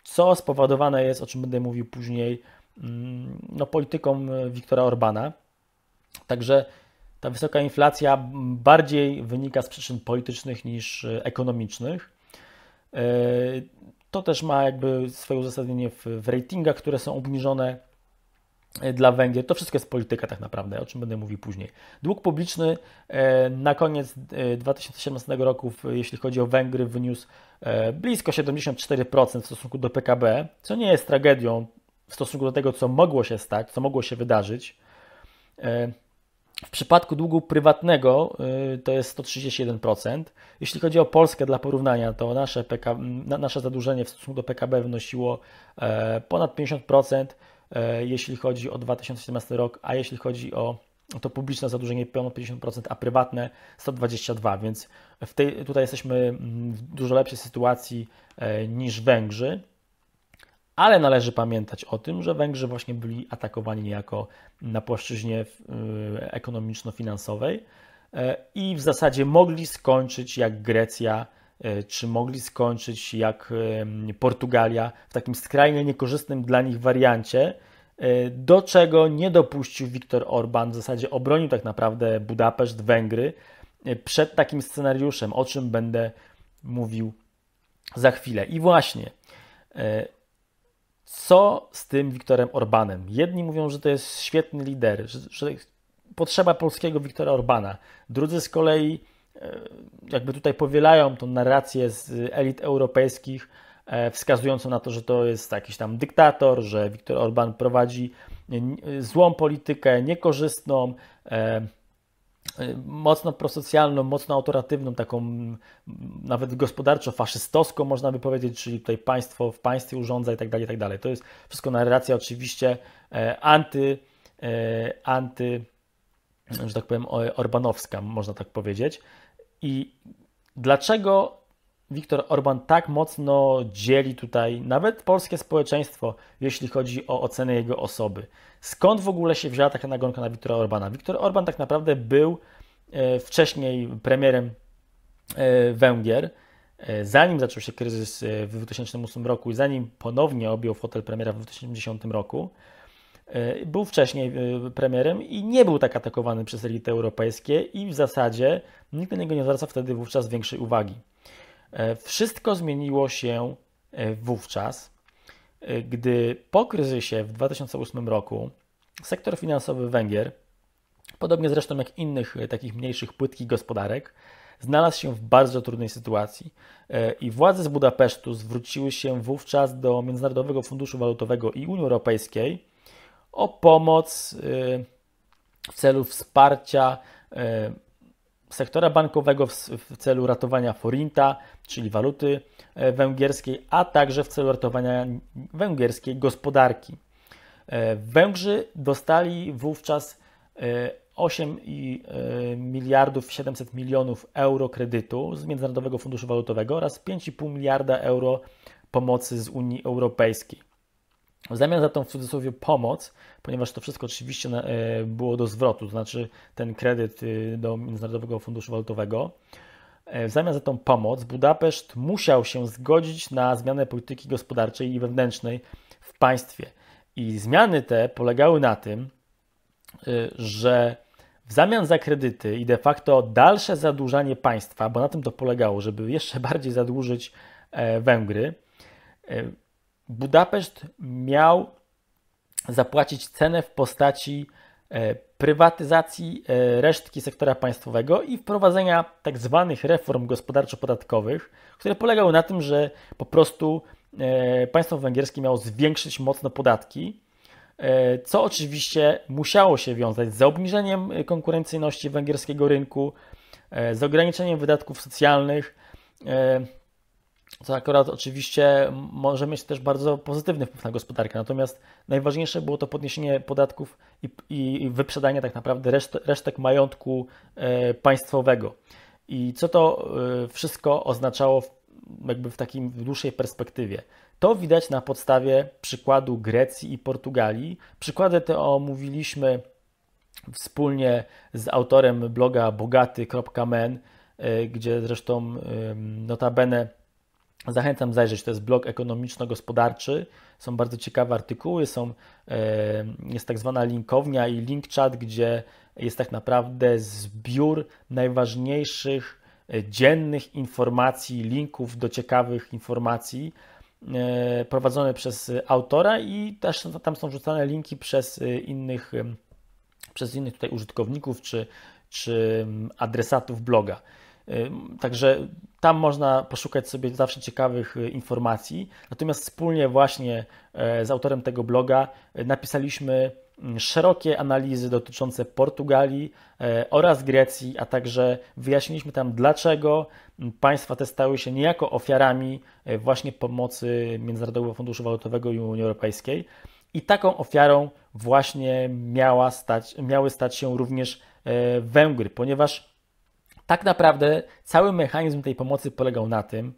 co spowodowane jest, o czym będę mówił później, mm, no, polityką Wiktora Orbana. Także ta wysoka inflacja bardziej wynika z przyczyn politycznych niż e, ekonomicznych. E, to też ma jakby swoje uzasadnienie w, w ratingach, które są obniżone e, dla Węgier. To wszystko jest polityka tak naprawdę, o czym będę mówił później. Dług publiczny na koniec 2017 roku, jeśli chodzi o Węgry, wyniósł blisko 74% w stosunku do PKB, co nie jest tragedią w stosunku do tego, co mogło się stać, co mogło się wydarzyć. W przypadku długu prywatnego y, to jest 131%. Jeśli chodzi o Polskę dla porównania, to nasze, PK, nasze zadłużenie w stosunku do PKB wynosiło e, ponad 50%, e, jeśli chodzi o 2017 rok, a jeśli chodzi o to publiczne zadłużenie ponad 50%, a prywatne 122%, więc tej, tutaj jesteśmy w dużo lepszej sytuacji e, niż Węgrzy. Ale należy pamiętać o tym, że Węgrzy właśnie byli atakowani niejako na płaszczyźnie y, ekonomiczno-finansowej e, i w zasadzie mogli skończyć jak Grecja, e, czy mogli skończyć jak Portugalia w takim skrajnie niekorzystnym dla nich wariancie, e, do czego nie dopuścił Viktor Orban, w zasadzie obronił tak naprawdę Budapeszt, Węgry przed takim scenariuszem, o czym będę mówił za chwilę. I właśnie co z tym Wiktorem Orbanem. Jedni mówią, że to jest świetny lider, że, że potrzeba polskiego Wiktora Orbana. Drudzy z kolei e, jakby tutaj powielają tą narrację z elit europejskich, e, wskazującą na to, że to jest jakiś tam dyktator, że Wiktor Orban prowadzi e, złą politykę, niekorzystną, Y, mocno prosocjalną, mocno autoratywną, taką nawet gospodarczo-faszystowską, można by powiedzieć, czyli tutaj państwo w państwie urządza i tak dalej, i tak dalej. To jest wszystko narracja oczywiście e, anty, e, anty, że tak powiem, orbanowska, można tak powiedzieć. I dlaczego Viktor Orban tak mocno dzieli tutaj nawet polskie społeczeństwo, jeśli chodzi o ocenę jego osoby. Skąd w ogóle się wzięła taka nagonka na Wiktora Orbana? Wiktor Orban tak naprawdę był e, wcześniej premierem e, Węgier. E, zanim zaczął się kryzys w 2008 roku i zanim ponownie objął fotel premiera w 2010 roku, był wcześniej premierem i nie był tak atakowany przez elity europejskie i w zasadzie nikt na niego nie zwraca wtedy wówczas większej uwagi. Wszystko zmieniło się wówczas gdy po kryzysie w 2008 roku sektor finansowy Węgier, podobnie zresztą jak innych e, takich mniejszych płytkich gospodarek, znalazł się w bardzo trudnej sytuacji. E, I władze z Budapesztu zwróciły się wówczas do Międzynarodowego Funduszu Walutowego i Unii Europejskiej o pomoc e, w celu wsparcia sektora bankowego w, w celu ratowania forinta, czyli waluty e, węgierskiej, a także w celu ratowania węgierskiej gospodarki. E, Węgrzy dostali wówczas 8 e, miliardów 700 milionów euro kredytu z Międzynarodowego Funduszu Walutowego oraz 5,5 miliarda euro pomocy z Unii Europejskiej. W zamian za tą w cudzysłowie pomoc, ponieważ to wszystko oczywiście e, było do zwrotu, to znaczy ten kredyt y, do Międzynarodowego Funduszu Walutowego, e, w zamian za tą pomoc Budapeszt musiał się zgodzić na zmianę polityki gospodarczej i wewnętrznej w państwie. I zmiany te polegały na tym, y, że w zamian za kredyty i de facto dalsze zadłużanie państwa, bo na tym to polegało, żeby jeszcze [laughs] bardziej zadłużyć e, Węgry, Budapeszt miał zapłacić cenę w postaci e, prywatyzacji e, resztki sektora państwowego i wprowadzenia tak zwanych reform gospodarczo-podatkowych, które polegały na tym, że po prostu e, państwo węgierskie miało zwiększyć mocno podatki, co oczywiście musiało się wiązać z obniżeniem konkurencyjności węgierskiego rynku, z ograniczeniem wydatków socjalnych co akurat oczywiście może mieć też bardzo pozytywny wpływ na gospodarkę. Natomiast najważniejsze było to podniesienie podatków i, i wyprzedanie tak naprawdę reszt, resztek majątku e, państwowego. I co to e, wszystko oznaczało w, jakby w takim w dłuższej perspektywie? To widać na podstawie przykładu Grecji i Portugalii. Przykłady te omówiliśmy wspólnie z autorem bloga bogaty.men, e, gdzie zresztą notabene Zachęcam zajrzeć, to jest blog ekonomiczno-gospodarczy. Są bardzo ciekawe artykuły, są, e, jest tak zwana linkownia i link chat, gdzie jest tak naprawdę zbiór najważniejszych e, dziennych informacji, linków do ciekawych informacji e, prowadzone przez autora i też tam są rzucane linki przez innych, przez innych tutaj użytkowników czy, czy adresatów bloga. Także tam można poszukać sobie zawsze ciekawych y, informacji. Natomiast wspólnie właśnie e, z autorem tego bloga e, napisaliśmy mm, szerokie analizy dotyczące Portugalii e, oraz Grecji, a także wyjaśniliśmy tam, dlaczego mm, państwa te stały się niejako ofiarami właśnie pomocy Międzynarodowego Funduszu Walutowego i Unii Europejskiej. I taką ofiarą właśnie miała stać, miały stać się również Węgry, ponieważ tak naprawdę cały mechanizm tej pomocy polegał na tym,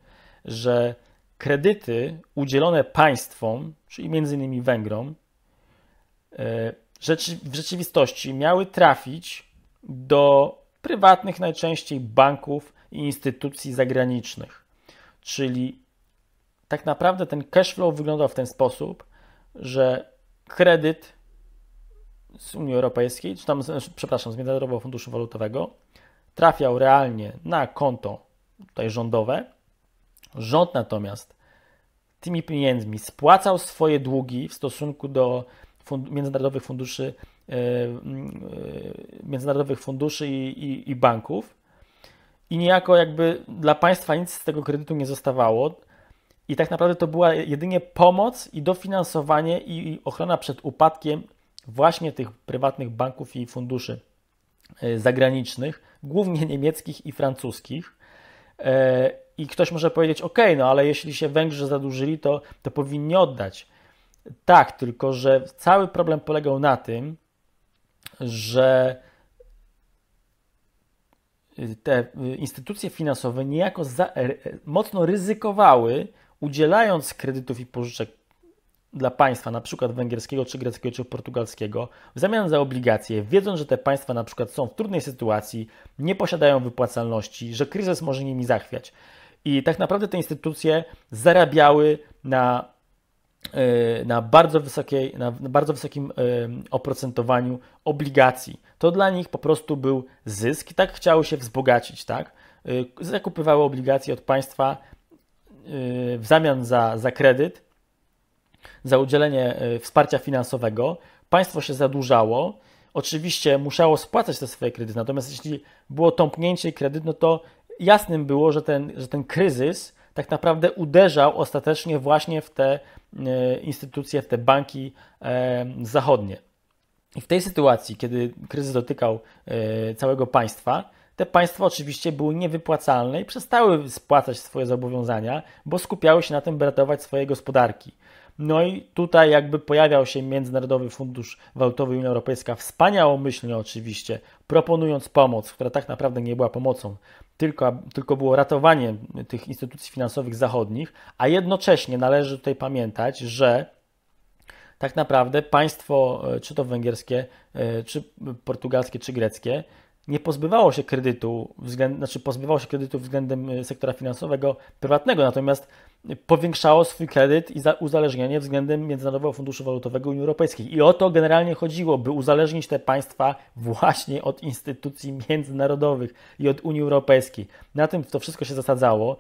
że kredyty udzielone państwom, czyli między innymi Węgrom, e, w rzeczywistości miały trafić do prywatnych najczęściej banków i instytucji zagranicznych. Czyli tak naprawdę ten cash flow wyglądał w ten sposób, że kredyt z Unii Europejskiej, czy tam, przepraszam, z Międzynarodowego Funduszu Walutowego, trafiał realnie na konto tutaj rządowe. Rząd natomiast tymi pieniędzmi spłacał swoje długi w stosunku do fund międzynarodowych funduszy, yy, yy, międzynarodowych funduszy i, i, i banków. I niejako jakby dla państwa nic z tego kredytu nie zostawało. I tak naprawdę to była jedynie pomoc i dofinansowanie i ochrona przed upadkiem właśnie tych prywatnych banków i funduszy e, zagranicznych, głównie niemieckich i francuskich. E, I ktoś może powiedzieć, ok, no ale jeśli się Węgrzy zadłużyli, to, to powinni oddać. Tak, tylko że cały problem polegał na tym, że te instytucje finansowe niejako za, mocno ryzykowały, udzielając kredytów i pożyczek dla państwa, na przykład węgierskiego, czy greckiego, czy portugalskiego, w zamian za obligacje, wiedząc, że te państwa na przykład są w trudnej sytuacji, nie posiadają wypłacalności, że kryzys może nimi zachwiać. I tak naprawdę te instytucje zarabiały na, e, na, bardzo, wysokiej, na bardzo wysokim e, oprocentowaniu obligacji. To dla nich po prostu był zysk tak chciały się wzbogacić, tak? E, zakupywały obligacje od państwa w zamian za, za kredyt, za udzielenie e, wsparcia finansowego, państwo się zadłużało, oczywiście musiało spłacać te swoje kredyty, natomiast jeśli było tąpnięcie kredyt, no to jasnym było, że ten, że ten kryzys tak naprawdę uderzał ostatecznie właśnie w te e, instytucje, w te banki e, zachodnie. I w tej sytuacji, kiedy kryzys dotykał całego państwa, te państwa oczywiście były niewypłacalne i przestały spłacać swoje zobowiązania, bo skupiały się na tym, by ratować swoje gospodarki. No i tutaj jakby pojawiał się Międzynarodowy Fundusz Walutowy Unia Europejska, wspaniałomyślnie oczywiście, proponując pomoc, która tak naprawdę nie była pomocą, tylko, tylko było ratowanie tych instytucji finansowych zachodnich, a jednocześnie należy tutaj pamiętać, że tak naprawdę państwo, e, czy to węgierskie, e, czy portugalskie, czy greckie, nie pozbywało się kredytu, względ, znaczy pozbywało się kredytu względem e, sektora finansowego prywatnego, natomiast powiększało swój kredyt i uzależnienie względem Międzynarodowego Funduszu Walutowego Unii Europejskiej. I o to generalnie chodziło, by uzależnić te państwa właśnie od instytucji międzynarodowych i od Unii Europejskiej. Na tym to wszystko się zasadzało.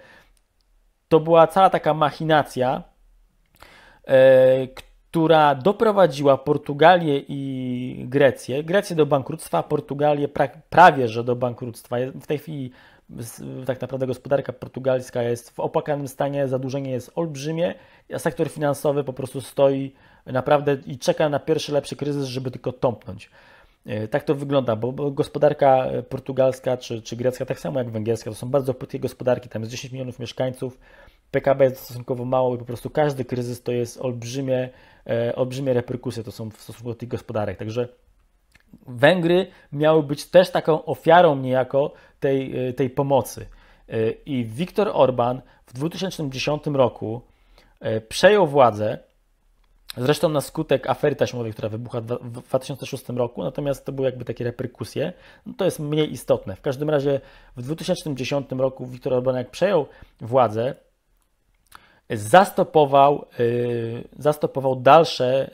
To była cała taka machinacja, e, która doprowadziła Portugalię i Grecję, Grecję do bankructwa, Portugalię pra prawie że do bankructwa. W tej chwili tak naprawdę gospodarka portugalska jest w opłakanym stanie, zadłużenie jest olbrzymie, a sektor finansowy po prostu stoi naprawdę i czeka na pierwszy lepszy kryzys, żeby tylko tąpnąć. E, tak to wygląda, bo, gospodarka portugalska czy, czy grecka, tak samo jak węgierska, to są bardzo płytkie gospodarki, tam jest 10 milionów mieszkańców, PKB jest stosunkowo mało i po prostu każdy kryzys to jest olbrzymie, e, olbrzymie reperkusje, to są w stosunku do tych gospodarek, także Węgry miały być też taką ofiarą niejako tej, e, tej pomocy. E, I Viktor Orban w 2010 roku e, przejął władzę, zresztą na skutek afery taśmowej, która wybuchła w 2006 roku, natomiast to były jakby takie reperkusje, no to jest mniej istotne. W każdym razie w 2010 roku Viktor Orban jak przejął władzę, zastopował, zastopował dalsze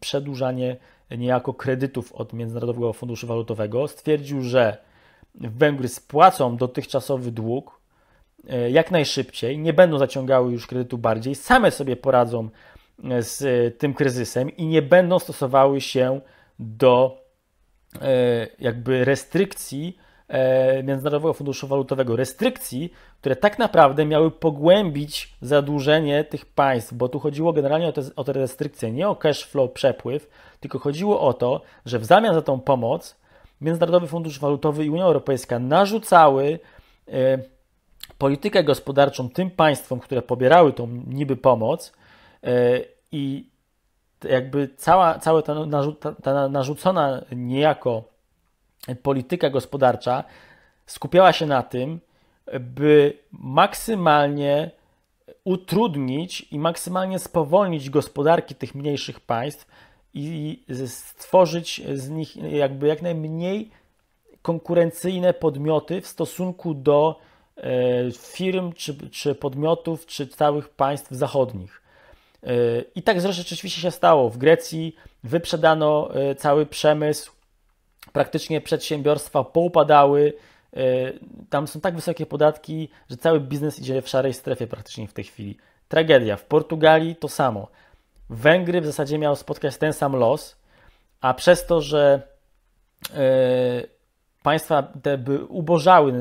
przedłużanie niejako kredytów od Międzynarodowego Funduszu Walutowego, stwierdził, że Węgry spłacą dotychczasowy dług e, jak najszybciej, nie będą zaciągały już kredytu bardziej, same sobie poradzą e, z e, tym kryzysem i nie będą stosowały się do jakby restrykcji E, Międzynarodowego Funduszu Walutowego, restrykcji, które tak naprawdę miały pogłębić zadłużenie tych państw, bo tu chodziło generalnie o te, o te restrykcje, nie o cash flow przepływ, tylko chodziło o to, że w zamian za tą pomoc Międzynarodowy Fundusz Walutowy i Unia Europejska narzucały e, politykę gospodarczą tym państwom, które pobierały tą niby pomoc e, i jakby cała, cała ta, narzu, ta, ta narzucona niejako polityka gospodarcza skupiała się na tym, by maksymalnie utrudnić i maksymalnie spowolnić gospodarki tych mniejszych państw i stworzyć z nich jakby jak najmniej konkurencyjne podmioty w stosunku do e, firm czy, czy podmiotów czy całych państw zachodnich. E, I tak zresztą rzeczywiście się stało. W Grecji wyprzedano e, cały przemysł praktycznie przedsiębiorstwa poupadały. E, tam są tak wysokie podatki, że cały biznes idzie w szarej strefie praktycznie w tej chwili. Tragedia. W Portugalii to samo. Węgry w zasadzie miały spotkać ten sam los, a przez to, że e, państwa te by ubożały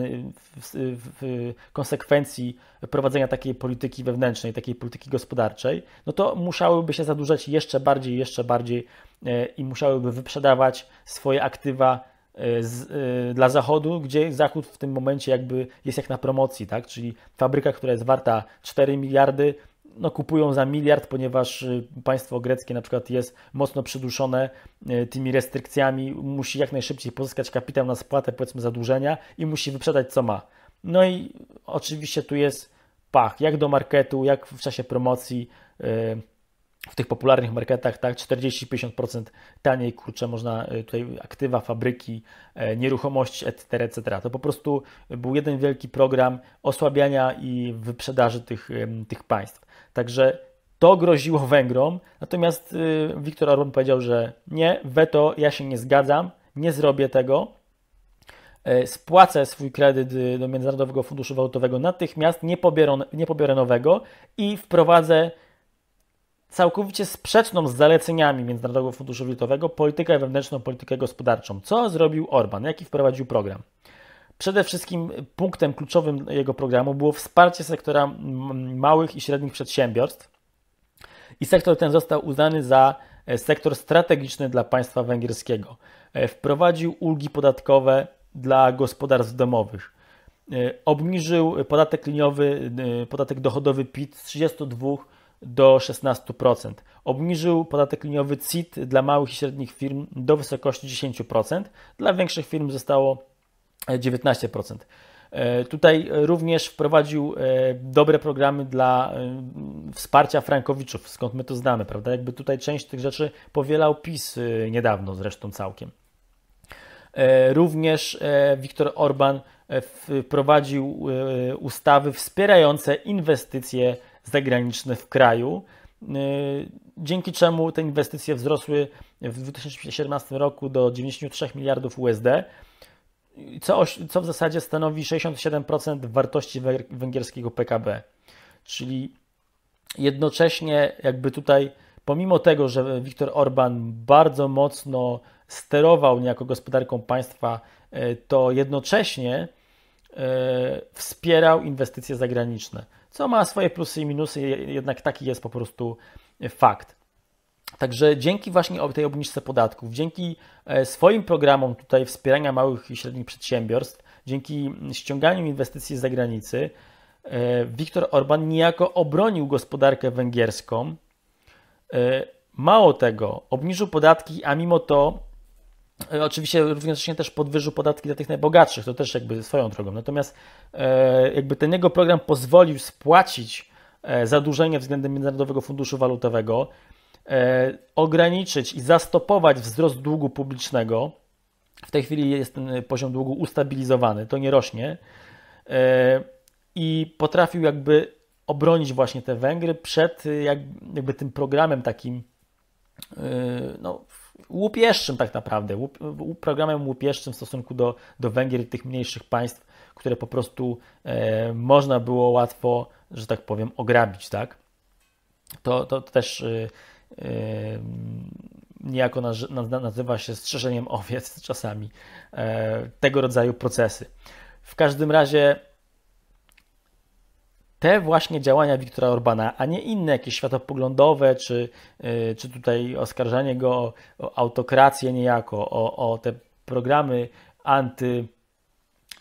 w, w, konsekwencji prowadzenia takiej polityki wewnętrznej, takiej polityki gospodarczej, no to musiałyby się zadłużać jeszcze bardziej, jeszcze bardziej e, i musiałyby wyprzedawać swoje aktywa e, z, e, dla Zachodu, gdzie Zachód w tym momencie jakby jest jak na promocji, tak? Czyli fabryka, która jest warta 4 miliardy, no, kupują za miliard, ponieważ y, państwo greckie na przykład jest mocno przyduszone y, tymi restrykcjami, musi jak najszybciej pozyskać kapitał na spłatę powiedzmy zadłużenia i musi wyprzedać co ma. No i oczywiście tu jest pach, jak do marketu, jak w czasie promocji y, w tych popularnych marketach, tak, 40-50% taniej, kurczę, można tutaj aktywa, fabryki, nieruchomości, etc., etc. To po prostu był jeden wielki program osłabiania i wyprzedaży tych, tych państw. Także to groziło Węgrom, natomiast Viktor y, Orban powiedział, że nie, weto, ja się nie zgadzam, nie zrobię tego, e, spłacę swój kredyt y, do Międzynarodowego Funduszu Walutowego natychmiast, nie pobiorę, nie pobiorę nowego i wprowadzę całkowicie sprzeczną z zaleceniami Międzynarodowego Funduszu Walutowego politykę wewnętrzną, politykę gospodarczą. Co zrobił Orban? Jaki wprowadził program? Przede wszystkim punktem kluczowym jego programu było wsparcie sektora małych i średnich przedsiębiorstw i sektor ten został uznany za e, sektor strategiczny dla państwa węgierskiego. E, wprowadził ulgi podatkowe dla gospodarstw domowych. E, obniżył podatek liniowy, podatek dochodowy PIT z 32 do 16%. Obniżył podatek liniowy CIT dla małych i średnich firm do wysokości 10%. Dla większych firm zostało 19%. E, tutaj również wprowadził e, dobre programy dla e, wsparcia frankowiczów, skąd my to znamy, prawda? Jakby tutaj część tych rzeczy powielał PiS niedawno zresztą całkiem. Również Viktor Orban wprowadził ustawy wspierające inwestycje zagraniczne w kraju, dzięki czemu te inwestycje wzrosły w 2017 roku do 93 miliardów USD co, co w zasadzie stanowi 67% wartości węgierskiego PKB. Czyli jednocześnie jakby tutaj, pomimo tego, że Viktor Orban bardzo mocno sterował niejako gospodarką państwa, e, to jednocześnie e, wspierał inwestycje zagraniczne, co ma swoje plusy i minusy, jednak taki jest po prostu fakt. Także dzięki właśnie tej obniżce podatków, dzięki e, swoim programom tutaj wspierania małych i średnich przedsiębiorstw, dzięki ściąganiu inwestycji z zagranicy, Viktor e, Orban niejako obronił gospodarkę węgierską. E, mało tego, obniżył podatki, a mimo to Oczywiście równocześnie też podwyżył podatki dla tych najbogatszych, to też jakby swoją drogą. Natomiast jakby ten jego program pozwolił spłacić zadłużenie względem Międzynarodowego Funduszu Walutowego, E, ograniczyć i zastopować wzrost długu publicznego. W tej chwili jest ten poziom długu ustabilizowany, to nie rośnie. E, I potrafił jakby obronić właśnie te Węgry przed e, jakby tym programem takim no, łupieszczym tak naprawdę, programem łupieszczym w stosunku do, do Węgier i tych mniejszych państw, które po prostu e, można było łatwo, że tak powiem, ograbić, tak? To, to, to też niejako nazywa się strzeżeniem owiec [laughs] czasami, e, tego rodzaju procesy. W każdym razie te właśnie działania Viktora Orbana, a nie inne jakieś światopoglądowe, czy, e, czy tutaj oskarżanie go o, o autokrację niejako, o, o te programy anty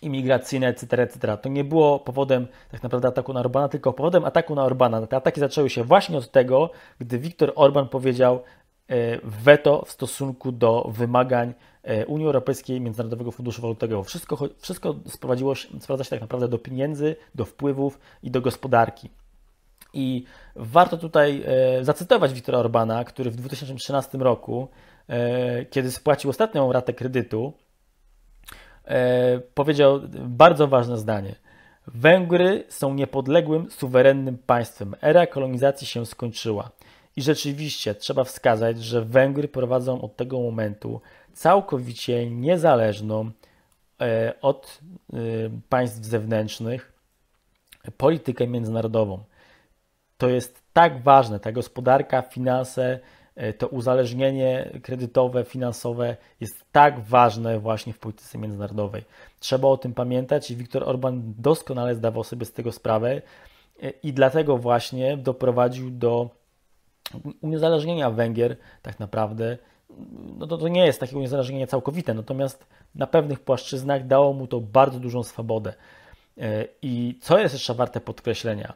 imigracyjne, etc., etc. To nie było powodem tak naprawdę ataku na Orbana, tylko powodem ataku na Orbana. Te ataki zaczęły się właśnie od tego, gdy Viktor Orban powiedział e, weto w stosunku do wymagań e, Unii Europejskiej, Międzynarodowego Funduszu Walutowego. Wszystko, wszystko sprowadziło, sprowadza się tak naprawdę do pieniędzy, do wpływów i do gospodarki. I warto tutaj e, zacytować Wiktora Orbana, który w 2013 roku, kiedy spłacił ostatnią ratę kredytu, E, powiedział bardzo ważne zdanie. Węgry są niepodległym, suwerennym państwem. Era kolonizacji się skończyła. I rzeczywiście trzeba wskazać, że Węgry prowadzą od tego momentu całkowicie niezależną e, od e, państw zewnętrznych politykę międzynarodową. To jest tak ważne, ta gospodarka, finanse, E, to uzależnienie kredytowe, finansowe jest tak ważne właśnie w polityce międzynarodowej. Trzeba o tym pamiętać i Viktor Orban doskonale zdawał sobie z tego sprawę e, i dlatego właśnie doprowadził do uniezależnienia Węgier tak naprawdę. No to, to nie jest takie uniezależnienie całkowite, natomiast na pewnych płaszczyznach dało mu to bardzo dużą swobodę. E, I co jest jeszcze warte podkreślenia?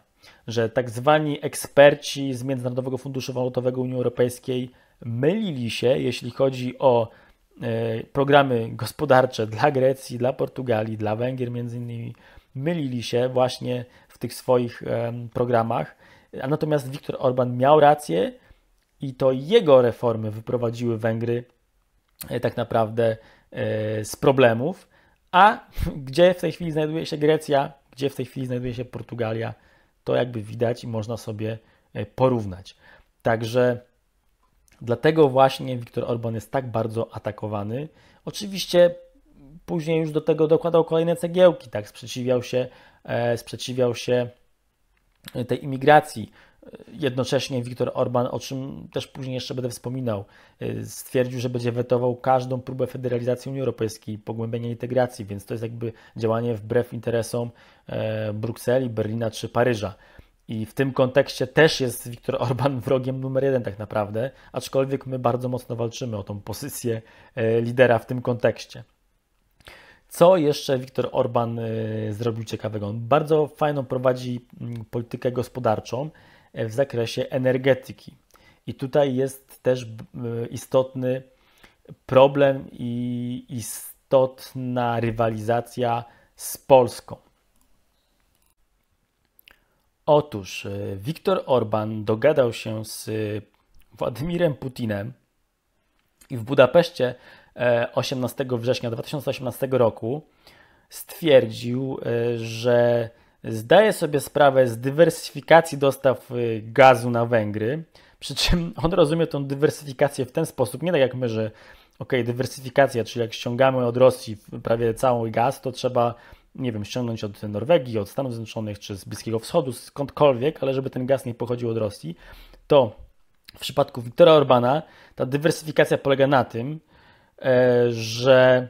że tak zwani eksperci z Międzynarodowego Funduszu Walutowego Unii Europejskiej mylili się, jeśli chodzi o e, programy gospodarcze dla Grecji, dla Portugalii, dla Węgier między innymi, mylili się właśnie w tych swoich programach. Natomiast Viktor Orban miał rację i to jego reformy wyprowadziły Węgry e, tak naprawdę e, z problemów. A [laughs] gdzie w tej chwili znajduje się Grecja, gdzie w tej chwili znajduje się Portugalia, to jakby widać i można sobie e, porównać. Także dlatego właśnie Viktor Orban jest tak bardzo atakowany. Oczywiście później już do tego dokładał kolejne cegiełki, tak, sprzeciwiał się, e, sprzeciwiał się tej imigracji, Jednocześnie Viktor Orban, o czym też później jeszcze będę wspominał, y, stwierdził, że będzie wetował każdą próbę federalizacji Unii Europejskiej, pogłębienia integracji, więc to jest jakby działanie wbrew interesom e, Brukseli, Berlina czy Paryża. I w tym kontekście też jest Viktor Orban [laughs] wrogiem numer jeden, tak naprawdę, aczkolwiek my bardzo mocno walczymy o tą pozycję e, lidera w tym kontekście. Co jeszcze Viktor Orban e, zrobił ciekawego? On bardzo fajną prowadzi mm, politykę gospodarczą w zakresie energetyki. I tutaj jest też e, istotny problem i istotna rywalizacja z Polską. Otóż e, Viktor Orban dogadał się z e, Władimirem Putinem i w Budapeszcie 18 września 2018 roku stwierdził, że zdaje sobie sprawę z dywersyfikacji dostaw y, gazu na Węgry, przy czym [laughs] on rozumie tą dywersyfikację w ten sposób, nie tak jak my, że ok, dywersyfikacja, czyli jak ściągamy od Rosji prawie cały gaz, to trzeba, nie wiem, ściągnąć od Norwegii, od Stanów Zjednoczonych czy z Bliskiego Wschodu, skądkolwiek, ale żeby ten gaz nie pochodził od Rosji, to w przypadku Wiktora Orbana ta dywersyfikacja polega na tym, e, że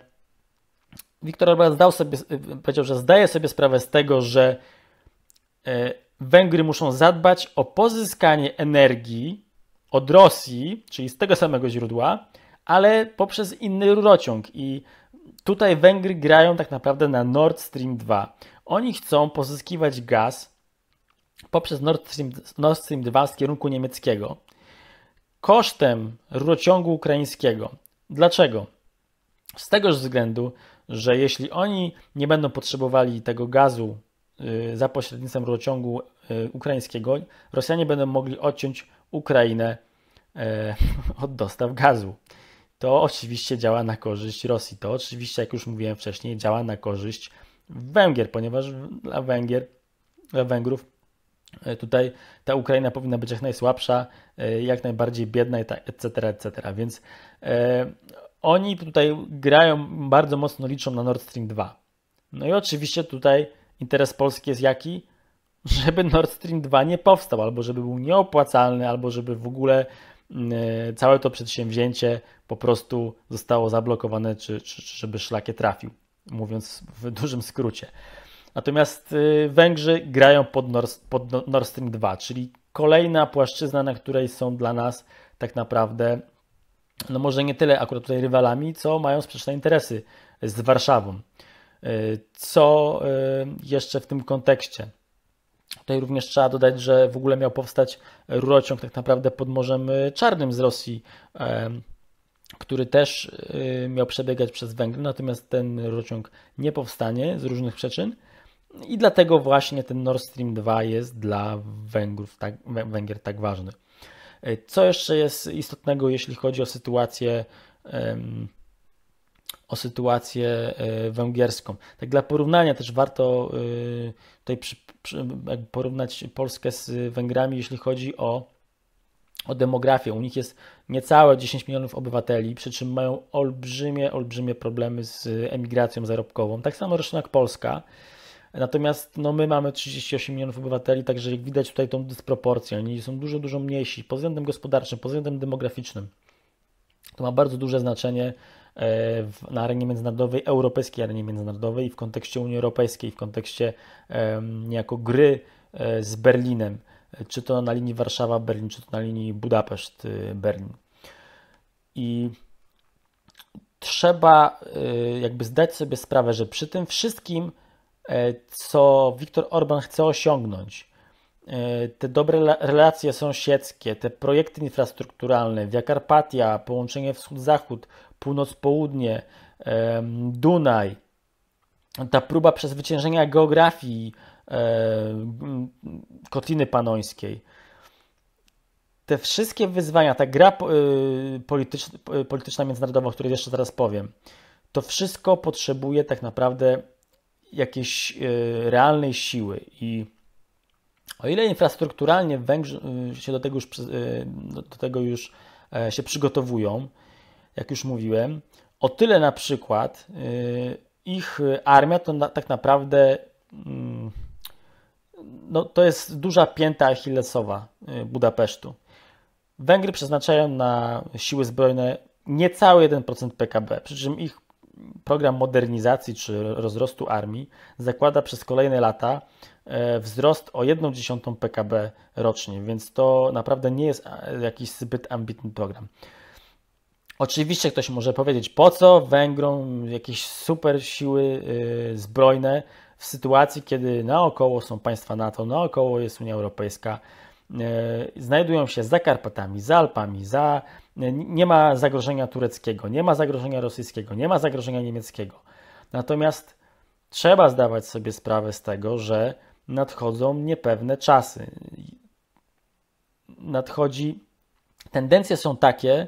Wiktor Orban zdał sobie, powiedział, że zdaje sobie sprawę z tego, że e, Węgry muszą zadbać o pozyskanie energii od Rosji, czyli z tego samego źródła, ale poprzez inny rurociąg. I tutaj Węgry grają tak naprawdę na Nord Stream 2. Oni chcą pozyskiwać gaz poprzez Nord Stream, Nord Stream 2 z kierunku niemieckiego kosztem rurociągu ukraińskiego. Dlaczego? Z tegoż względu, że jeśli oni nie będą potrzebowali tego gazu y, za pośrednictwem rurociągu y, ukraińskiego, Rosjanie będą mogli odciąć Ukrainę e, [laughs] od dostaw gazu. To oczywiście działa na korzyść Rosji. To oczywiście, jak już mówiłem wcześniej, działa na korzyść Węgier, ponieważ dla Węgier, dla Węgrów e, tutaj ta Ukraina powinna być jak najsłabsza, e, jak najbardziej biedna, etc., etc. Więc oni tutaj grają, bardzo mocno liczą na Nord Stream 2. No i oczywiście tutaj interes Polski jest jaki? [laughs] Żeby Nord Stream 2 nie powstał, albo żeby był nieopłacalny, albo żeby w ogóle e, całe to przedsięwzięcie po prostu zostało zablokowane, czy, czy, czy żeby szlakie trafił, mówiąc w dużym skrócie. Natomiast e, Węgrzy grają pod Nord, pod Nord Stream 2, czyli kolejna płaszczyzna, na której są dla nas tak naprawdę no może nie tyle akurat tutaj rywalami, co mają sprzeczne interesy z Warszawą. E, co e, jeszcze w tym kontekście? Tutaj również trzeba dodać, że w ogóle miał powstać rurociąg tak naprawdę pod Morzem e, Czarnym z Rosji, który też miał przebiegać przez Węgry, natomiast ten rurociąg nie powstanie z różnych przyczyn. I dlatego właśnie ten Nord Stream 2 jest dla Węgrów tak, Węgier tak ważny. E, co jeszcze jest istotnego, jeśli chodzi o sytuację, o sytuację e, węgierską? Tak dla porównania też warto e, tutaj porównać Polskę z Węgrami, jeśli chodzi o, o demografię. U nich jest niecałe 10 milionów obywateli, przy czym mają olbrzymie, olbrzymie problemy z emigracją zarobkową. Tak samo zresztą jak Polska. Natomiast no, my mamy 38 milionów obywateli, także jak widać tutaj tą dysproporcję, oni są dużo, dużo mniejsi pod względem gospodarczym, pod względem demograficznym. To ma bardzo duże znaczenie e, w, na arenie międzynarodowej, europejskiej arenie międzynarodowej i w kontekście Unii Europejskiej, w kontekście um, niejako gry e, z Berlinem, czy to na linii Warszawa-Berlin, czy to na linii Budapeszt-Berlin. I trzeba e, jakby zdać sobie sprawę, że przy tym wszystkim E, co Viktor Orban chce osiągnąć. E, te dobre relacje sąsiedzkie, te projekty infrastrukturalne, Via Carpatia, połączenie wschód-zachód, północ-południe, e, Dunaj, ta próba przezwyciężenia geografii Kotliny Panońskiej. Te wszystkie wyzwania, ta gra polityczna, polityczna międzynarodowa, o której jeszcze zaraz powiem, to wszystko potrzebuje tak naprawdę jakiejś e, realnej siły i o ile infrastrukturalnie Węgrzy e, się do tego już, e, do tego już się przygotowują, jak już mówiłem, o tyle na przykład ich armia to na, tak naprawdę mm, no, to jest duża pięta achillesowa Budapesztu. Węgry przeznaczają na siły zbrojne niecały 1% PKB, przy czym ich program modernizacji czy rozrostu armii zakłada przez kolejne lata e, wzrost o 1,1 PKB rocznie, więc to naprawdę nie jest e, jakiś zbyt ambitny program. Oczywiście ktoś może powiedzieć, po co Węgrom jakieś super siły e, zbrojne w sytuacji, kiedy naokoło są państwa NATO, naokoło jest Unia Europejska, E, znajdują się za Karpatami, za Alpami, za, e, nie ma zagrożenia tureckiego, nie ma zagrożenia rosyjskiego, nie ma zagrożenia niemieckiego. Natomiast trzeba zdawać sobie sprawę z tego, że nadchodzą niepewne czasy. Nadchodzi, tendencje są takie,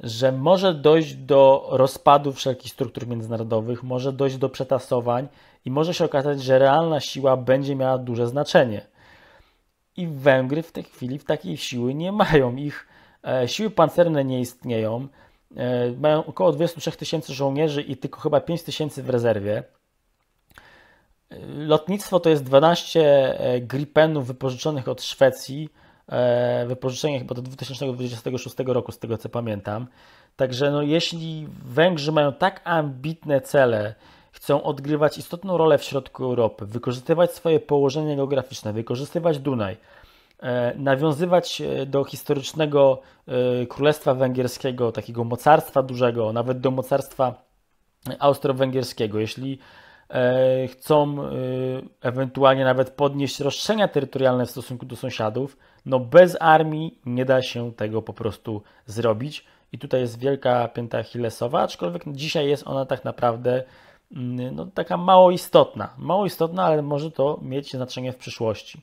że może dojść do rozpadu wszelkich struktur międzynarodowych, może dojść do przetasowań i może się okazać, że realna siła będzie miała duże znaczenie i Węgry w tej chwili w takiej siły nie mają. Ich e, siły pancerne nie istnieją. E, mają około 23 tysięcy żołnierzy i tylko chyba 5 tysięcy w rezerwie. E, lotnictwo to jest 12 e, Gripenów wypożyczonych od Szwecji. E, wypożyczenie chyba do 2026 roku, z tego co pamiętam. Także no, jeśli Węgrzy mają tak ambitne cele, Chcą odgrywać istotną rolę w środku Europy, wykorzystywać swoje położenie geograficzne, wykorzystywać Dunaj, e, nawiązywać e, do historycznego e, Królestwa Węgierskiego, takiego mocarstwa dużego, nawet do mocarstwa austro-węgierskiego. Jeśli chcą ewentualnie nawet podnieść roszczenia terytorialne w stosunku do sąsiadów, no bez armii nie da się tego po prostu zrobić. I tutaj jest wielka pięta Achillesowa, aczkolwiek dzisiaj jest ona tak naprawdę Mm, no, taka mało istotna. Mało istotna, ale może to mieć znaczenie w przyszłości.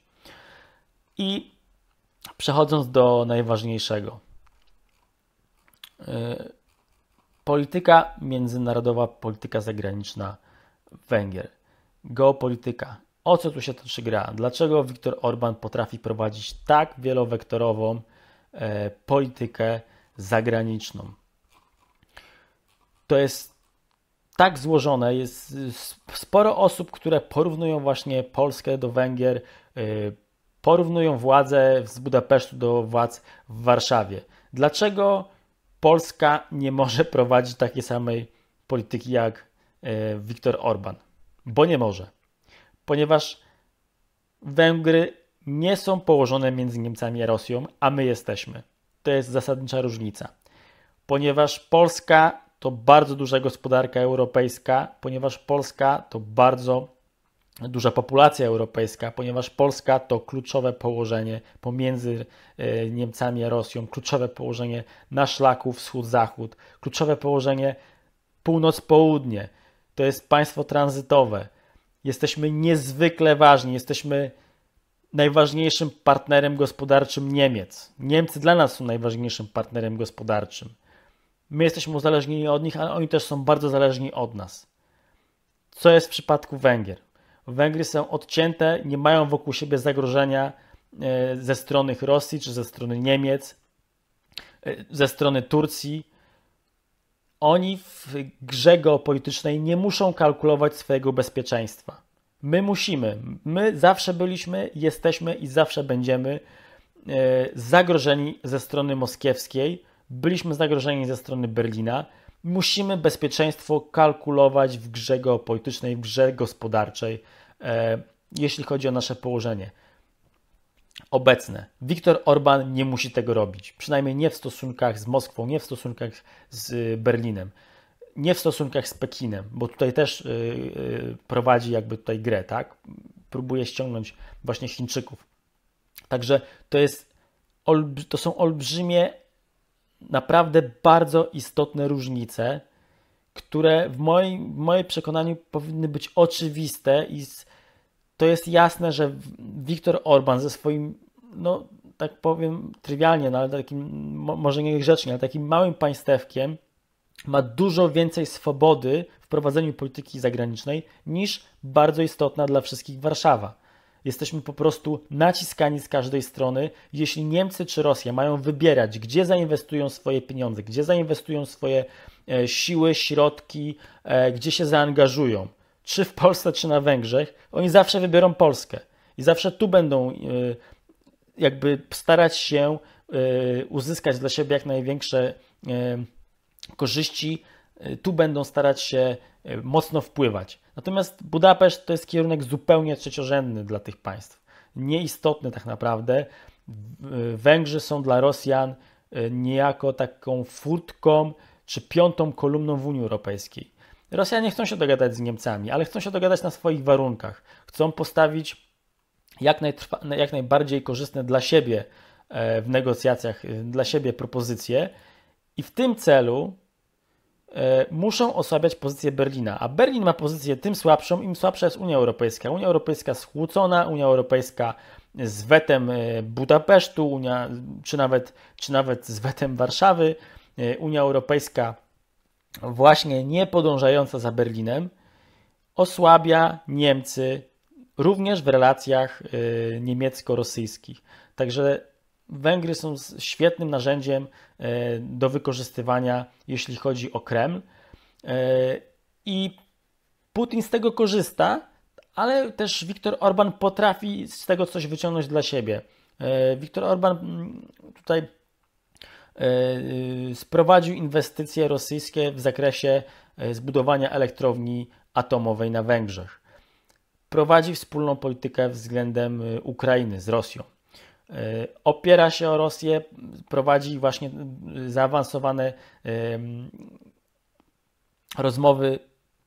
I przechodząc do najważniejszego. Y, polityka międzynarodowa, polityka zagraniczna Węgier. Geopolityka. O co tu się toczy gra? Dlaczego Viktor Orban potrafi prowadzić tak wielowektorową e, politykę zagraniczną? To jest tak złożone, jest y, sporo osób, które porównują właśnie Polskę do Węgier, y, porównują władzę z Budapesztu do władz w Warszawie. Dlaczego Polska nie może [laughs] prowadzić takiej samej polityki jak y, Viktor Orban? Bo nie może. Ponieważ Węgry nie są położone między Niemcami a Rosją, a my jesteśmy. To jest zasadnicza różnica. Ponieważ Polska to bardzo duża gospodarka europejska, ponieważ Polska to bardzo duża populacja europejska, ponieważ Polska to kluczowe położenie pomiędzy e, Niemcami a Rosją, kluczowe położenie na szlaku wschód-zachód, kluczowe położenie północ-południe. To jest państwo tranzytowe. Jesteśmy niezwykle ważni, jesteśmy najważniejszym partnerem gospodarczym Niemiec. Niemcy dla nas są najważniejszym partnerem gospodarczym. My jesteśmy uzależnieni od nich, ale oni też są bardzo zależni od nas. Co jest w przypadku Węgier? Węgry są odcięte, nie mają wokół siebie zagrożenia e, ze strony Rosji czy ze strony Niemiec, e, ze strony Turcji. Oni w grze geopolitycznej nie muszą kalkulować swojego bezpieczeństwa. My musimy. My zawsze byliśmy, jesteśmy i zawsze będziemy e, zagrożeni ze strony moskiewskiej byliśmy zagrożeni ze strony Berlina. Musimy bezpieczeństwo kalkulować w grze geopolitycznej, w grze gospodarczej, e, jeśli chodzi o nasze położenie obecne. Viktor Orban nie musi tego robić, przynajmniej nie w stosunkach z Moskwą, nie w stosunkach z e, Berlinem, nie w stosunkach z Pekinem, bo tutaj też e, e, prowadzi jakby tutaj grę, tak? Próbuje ściągnąć właśnie Chińczyków. Także to jest, to są olbrzymie naprawdę bardzo istotne różnice, które w moim, w moim przekonaniu powinny być oczywiste i z, to jest jasne, że Viktor Orban ze swoim, no tak powiem trywialnie, no, ale takim, może nie grzecznie, ale takim małym państewkiem ma dużo więcej swobody w prowadzeniu polityki zagranicznej niż bardzo istotna dla wszystkich Warszawa. Jesteśmy po prostu naciskani z każdej strony. Jeśli Niemcy czy Rosja mają wybierać, gdzie zainwestują swoje pieniądze, gdzie zainwestują swoje e, siły, środki, e, gdzie się zaangażują, czy w Polsce, czy na Węgrzech, oni zawsze wybiorą Polskę i zawsze tu będą e, jakby starać się uzyskać dla siebie jak największe korzyści Y, tu będą starać się y, mocno wpływać. Natomiast Budapeszt to jest kierunek zupełnie trzeciorzędny dla tych państw. Nieistotny tak naprawdę. Y, Węgrzy są dla Rosjan niejako taką furtką czy piątą kolumną w Unii Europejskiej. Rosjanie chcą się dogadać z Niemcami, ale chcą się dogadać na swoich warunkach. Chcą postawić jak, jak najbardziej korzystne dla siebie e, w negocjacjach, dla siebie propozycje. I w tym celu E, muszą osłabiać pozycję Berlina, a Berlin ma pozycję tym słabszą, im słabsza jest Unia Europejska. Unia Europejska schłócona, Unia Europejska z wetem e, Budapesztu, Unia, czy, nawet, czy nawet z wetem Warszawy, e, Unia Europejska właśnie nie podążająca za Berlinem, osłabia Niemcy również w relacjach niemiecko-rosyjskich. Także Węgry są świetnym narzędziem e, do wykorzystywania, jeśli chodzi o Kreml. E, I Putin z tego korzysta, ale też Viktor Orban potrafi z tego coś wyciągnąć dla siebie. E, Viktor Orban mm, tutaj y, sprowadził inwestycje rosyjskie w zakresie zbudowania elektrowni atomowej na Węgrzech. Prowadzi wspólną politykę względem y, Ukrainy z Rosją. E, opiera się o Rosję, prowadzi właśnie y, zaawansowane rozmowy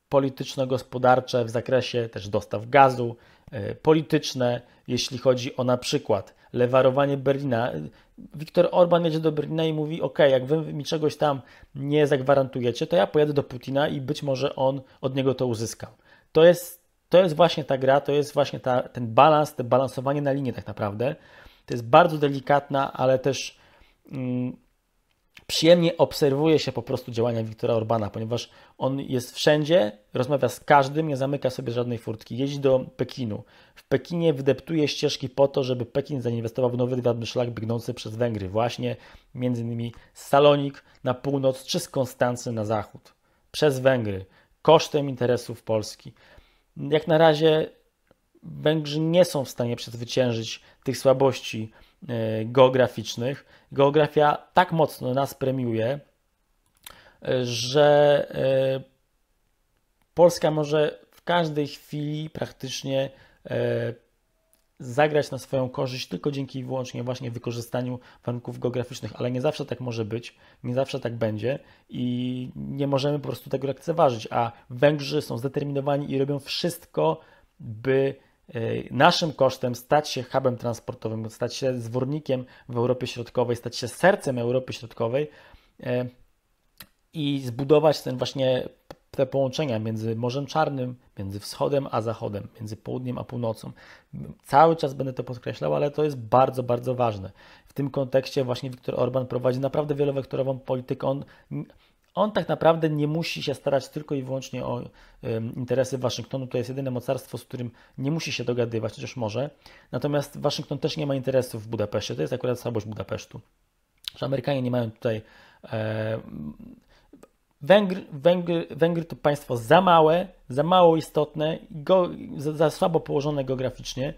polityczno-gospodarcze w zakresie też dostaw gazu, e, polityczne, jeśli chodzi o na przykład lewarowanie Berlina. Wiktor Orban jedzie do Berlina i mówi: OK, jak wy mi czegoś tam nie zagwarantujecie, to ja pojadę do Putina i być może on od niego to uzyska". To jest, to jest właśnie ta gra, to jest właśnie ta, ten balans, to balansowanie na linie tak naprawdę. To jest bardzo delikatna, ale też mm, przyjemnie obserwuje się po prostu działania Wiktora Orbana, ponieważ on jest wszędzie, rozmawia z każdym, nie zamyka sobie żadnej furtki. Jeździ do Pekinu. W Pekinie wydeptuje ścieżki po to, żeby Pekin zainwestował w nowy rydwany szlak biegnący przez Węgry, właśnie między innymi z Salonik na północ czy z Konstancy na zachód, przez Węgry, kosztem interesów Polski. Jak na razie Węgrzy nie są w stanie przezwyciężyć tych słabości e, geograficznych. Geografia tak mocno nas premiuje, e, że e, Polska może w każdej chwili praktycznie zagrać na swoją korzyść tylko dzięki wyłącznie właśnie wykorzystaniu warunków geograficznych, ale nie zawsze tak może być, nie zawsze tak będzie i nie możemy po prostu tego lekceważyć, a Węgrzy są zdeterminowani i robią wszystko, by Y, naszym kosztem stać się hubem transportowym, stać się zwornikiem w Europie Środkowej, stać się sercem Europy Środkowej y, i zbudować ten właśnie te połączenia między Morzem Czarnym, między wschodem a zachodem, między południem a północą. Cały czas będę to podkreślał, ale to jest bardzo, bardzo ważne. W tym kontekście właśnie Viktor Orban prowadzi naprawdę wielowektorową politykę. On on tak naprawdę nie musi się starać tylko i wyłącznie o interesy Waszyngtonu. To jest jedyne mocarstwo, z którym nie musi się dogadywać, chociaż może. Natomiast Waszyngton też nie ma interesów w Budapeszcie. To jest akurat słabość Budapesztu. Że Amerykanie nie mają tutaj. Węgry, Węgry, Węgry to państwo za małe, za mało istotne, go, za, za słabo położone geograficznie,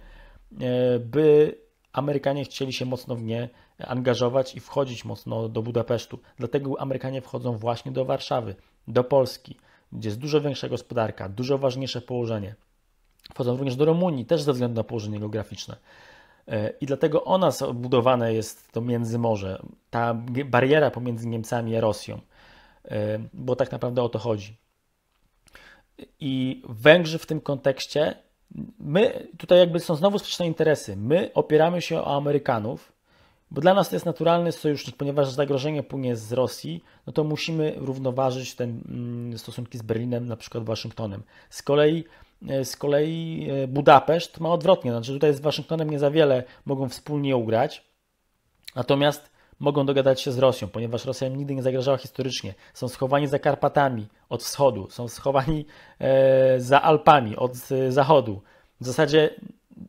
e, by Amerykanie chcieli się mocno w nie angażować i wchodzić mocno do Budapesztu. Dlatego Amerykanie wchodzą właśnie do Warszawy, do Polski, gdzie jest dużo większa gospodarka, dużo ważniejsze położenie. Wchodzą również do Rumunii, też ze względu na położenie geograficzne. E, I dlatego o nas budowane jest to międzymorze, ta bariera pomiędzy Niemcami a Rosją, e, bo tak naprawdę o to chodzi. I Węgrzy w tym kontekście my tutaj jakby są znowu sprzeczne interesy. My opieramy się o Amerykanów, bo dla nas to jest naturalny sojusznik, ponieważ zagrożenie płynie z Rosji, no to musimy równoważyć ten mm, stosunki z Berlinem, na przykład Waszyngtonem. Z kolei, e, z kolei e, Budapeszt ma odwrotnie, znaczy tutaj z Waszyngtonem nie za wiele mogą wspólnie ugrać, natomiast mogą dogadać się z Rosją, ponieważ Rosja im nigdy nie zagrażała historycznie. Są schowani za Karpatami od wschodu, są schowani e, za Alpami od e, zachodu. W zasadzie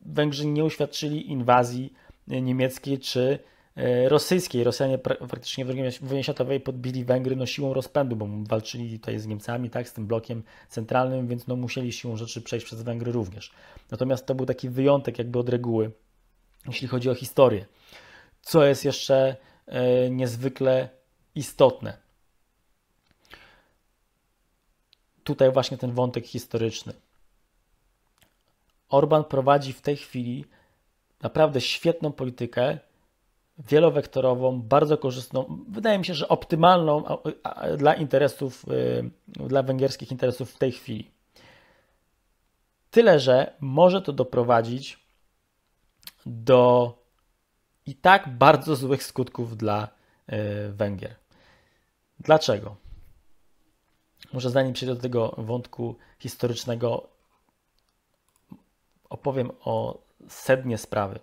Węgrzy nie uświadczyli inwazji niemieckiej czy e, rosyjskiej. Rosjanie praktycznie w wojnie światowej podbili Węgry no, siłą rozpędu, bo walczyli tutaj z Niemcami, tak, z tym blokiem centralnym, więc no, musieli siłą rzeczy przejść przez Węgry również. Natomiast to był taki wyjątek jakby od reguły, jeśli chodzi o historię. Co jest jeszcze E, niezwykle istotne. Tutaj właśnie ten wątek historyczny. Orban prowadzi w tej chwili naprawdę świetną politykę, wielowektorową, bardzo korzystną, wydaje mi się, że optymalną dla interesów, y, dla węgierskich interesów w tej chwili. Tyle, że może to doprowadzić do i tak bardzo złych skutków dla e, Węgier. Dlaczego? Może zanim przejdę do tego wątku historycznego, opowiem o sednie sprawy.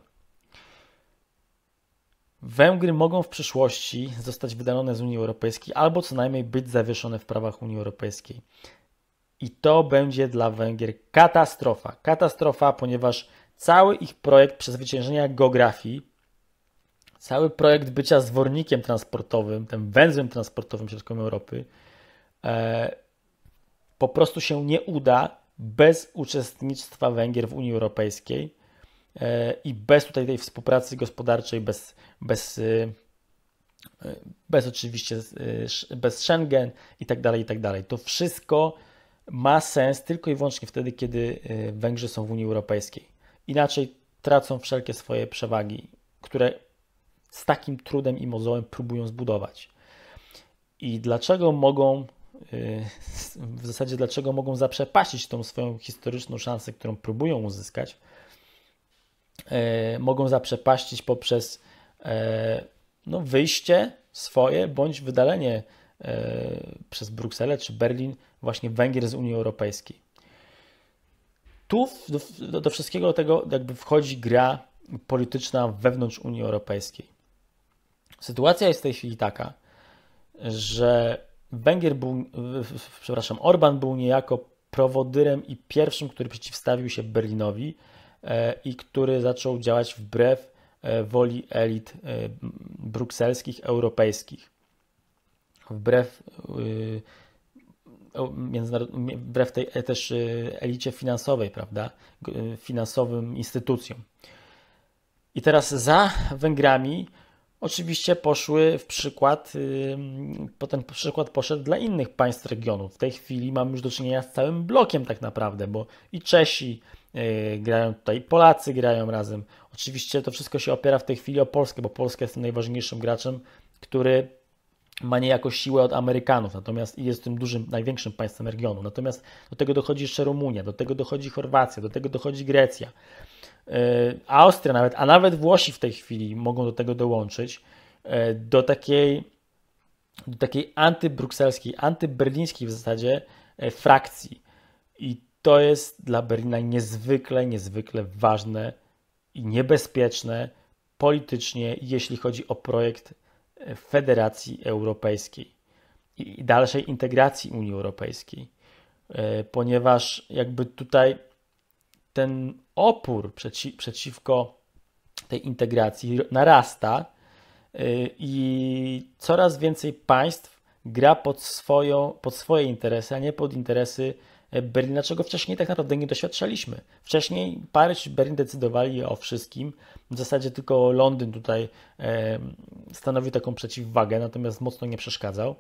Węgry mogą w przyszłości zostać wydalone z Unii Europejskiej albo co najmniej być zawieszone w prawach Unii Europejskiej. I to będzie dla Węgier katastrofa. Katastrofa, ponieważ cały ich projekt przezwyciężenia geografii cały projekt bycia zwornikiem transportowym, tym węzłem transportowym środkom Europy, e, po prostu się nie uda bez uczestnictwa Węgier w Unii Europejskiej e, i bez tutaj tej współpracy gospodarczej, bez, bez, e, bez oczywiście bez Schengen i tak dalej, i tak dalej. To wszystko ma sens tylko i wyłącznie wtedy, kiedy Węgrzy są w Unii Europejskiej. Inaczej tracą wszelkie swoje przewagi, które z takim trudem i mozołem próbują zbudować. I dlaczego mogą, y, w zasadzie dlaczego mogą zaprzepaścić tą swoją historyczną szansę, którą próbują uzyskać, y, mogą zaprzepaścić poprzez y, no, wyjście swoje bądź wydalenie przez Brukselę czy Berlin właśnie Węgier z Unii Europejskiej. Tu do, do wszystkiego tego jakby wchodzi gra polityczna wewnątrz Unii Europejskiej Sytuacja jest w tej chwili taka, że Węgier był, przepraszam, Orban był niejako prowodyrem i pierwszym, który przeciwstawił się Berlinowi e, i który zaczął działać wbrew e, woli elit e, brukselskich, europejskich. Wbrew, wbrew tej też elicie finansowej, prawda? Finansowym instytucjom. I teraz za Węgrami Oczywiście poszły w przykład, potem przykład poszedł dla innych państw regionu. W tej chwili mamy już do czynienia z całym blokiem tak naprawdę, bo i Czesi e, grają tutaj, Polacy grają razem. Oczywiście to wszystko się opiera w tej chwili o Polskę, bo Polska jest tym najważniejszym graczem, który ma niejako siłę od Amerykanów, natomiast jest tym dużym, największym państwem regionu. Natomiast do tego dochodzi jeszcze Rumunia, do tego dochodzi Chorwacja, do tego dochodzi Grecja. E, Austria nawet, a nawet Włosi w tej chwili mogą do tego dołączyć, e, do takiej, do takiej antybrukselskiej, antyberlińskiej w zasadzie e, frakcji. I to jest dla Berlina niezwykle, niezwykle ważne i niebezpieczne politycznie, jeśli chodzi o projekt Federacji Europejskiej i dalszej integracji Unii Europejskiej, ponieważ jakby tutaj ten opór przeci przeciwko tej integracji narasta y, i coraz więcej państw gra pod, swoją, pod swoje interesy, a nie pod interesy e, Berlina, czego wcześniej tak naprawdę nie doświadczaliśmy. Wcześniej Paryż i Berlin decydowali o wszystkim. W zasadzie tylko Londyn tutaj e, stanowił taką przeciwwagę, natomiast mocno nie przeszkadzał.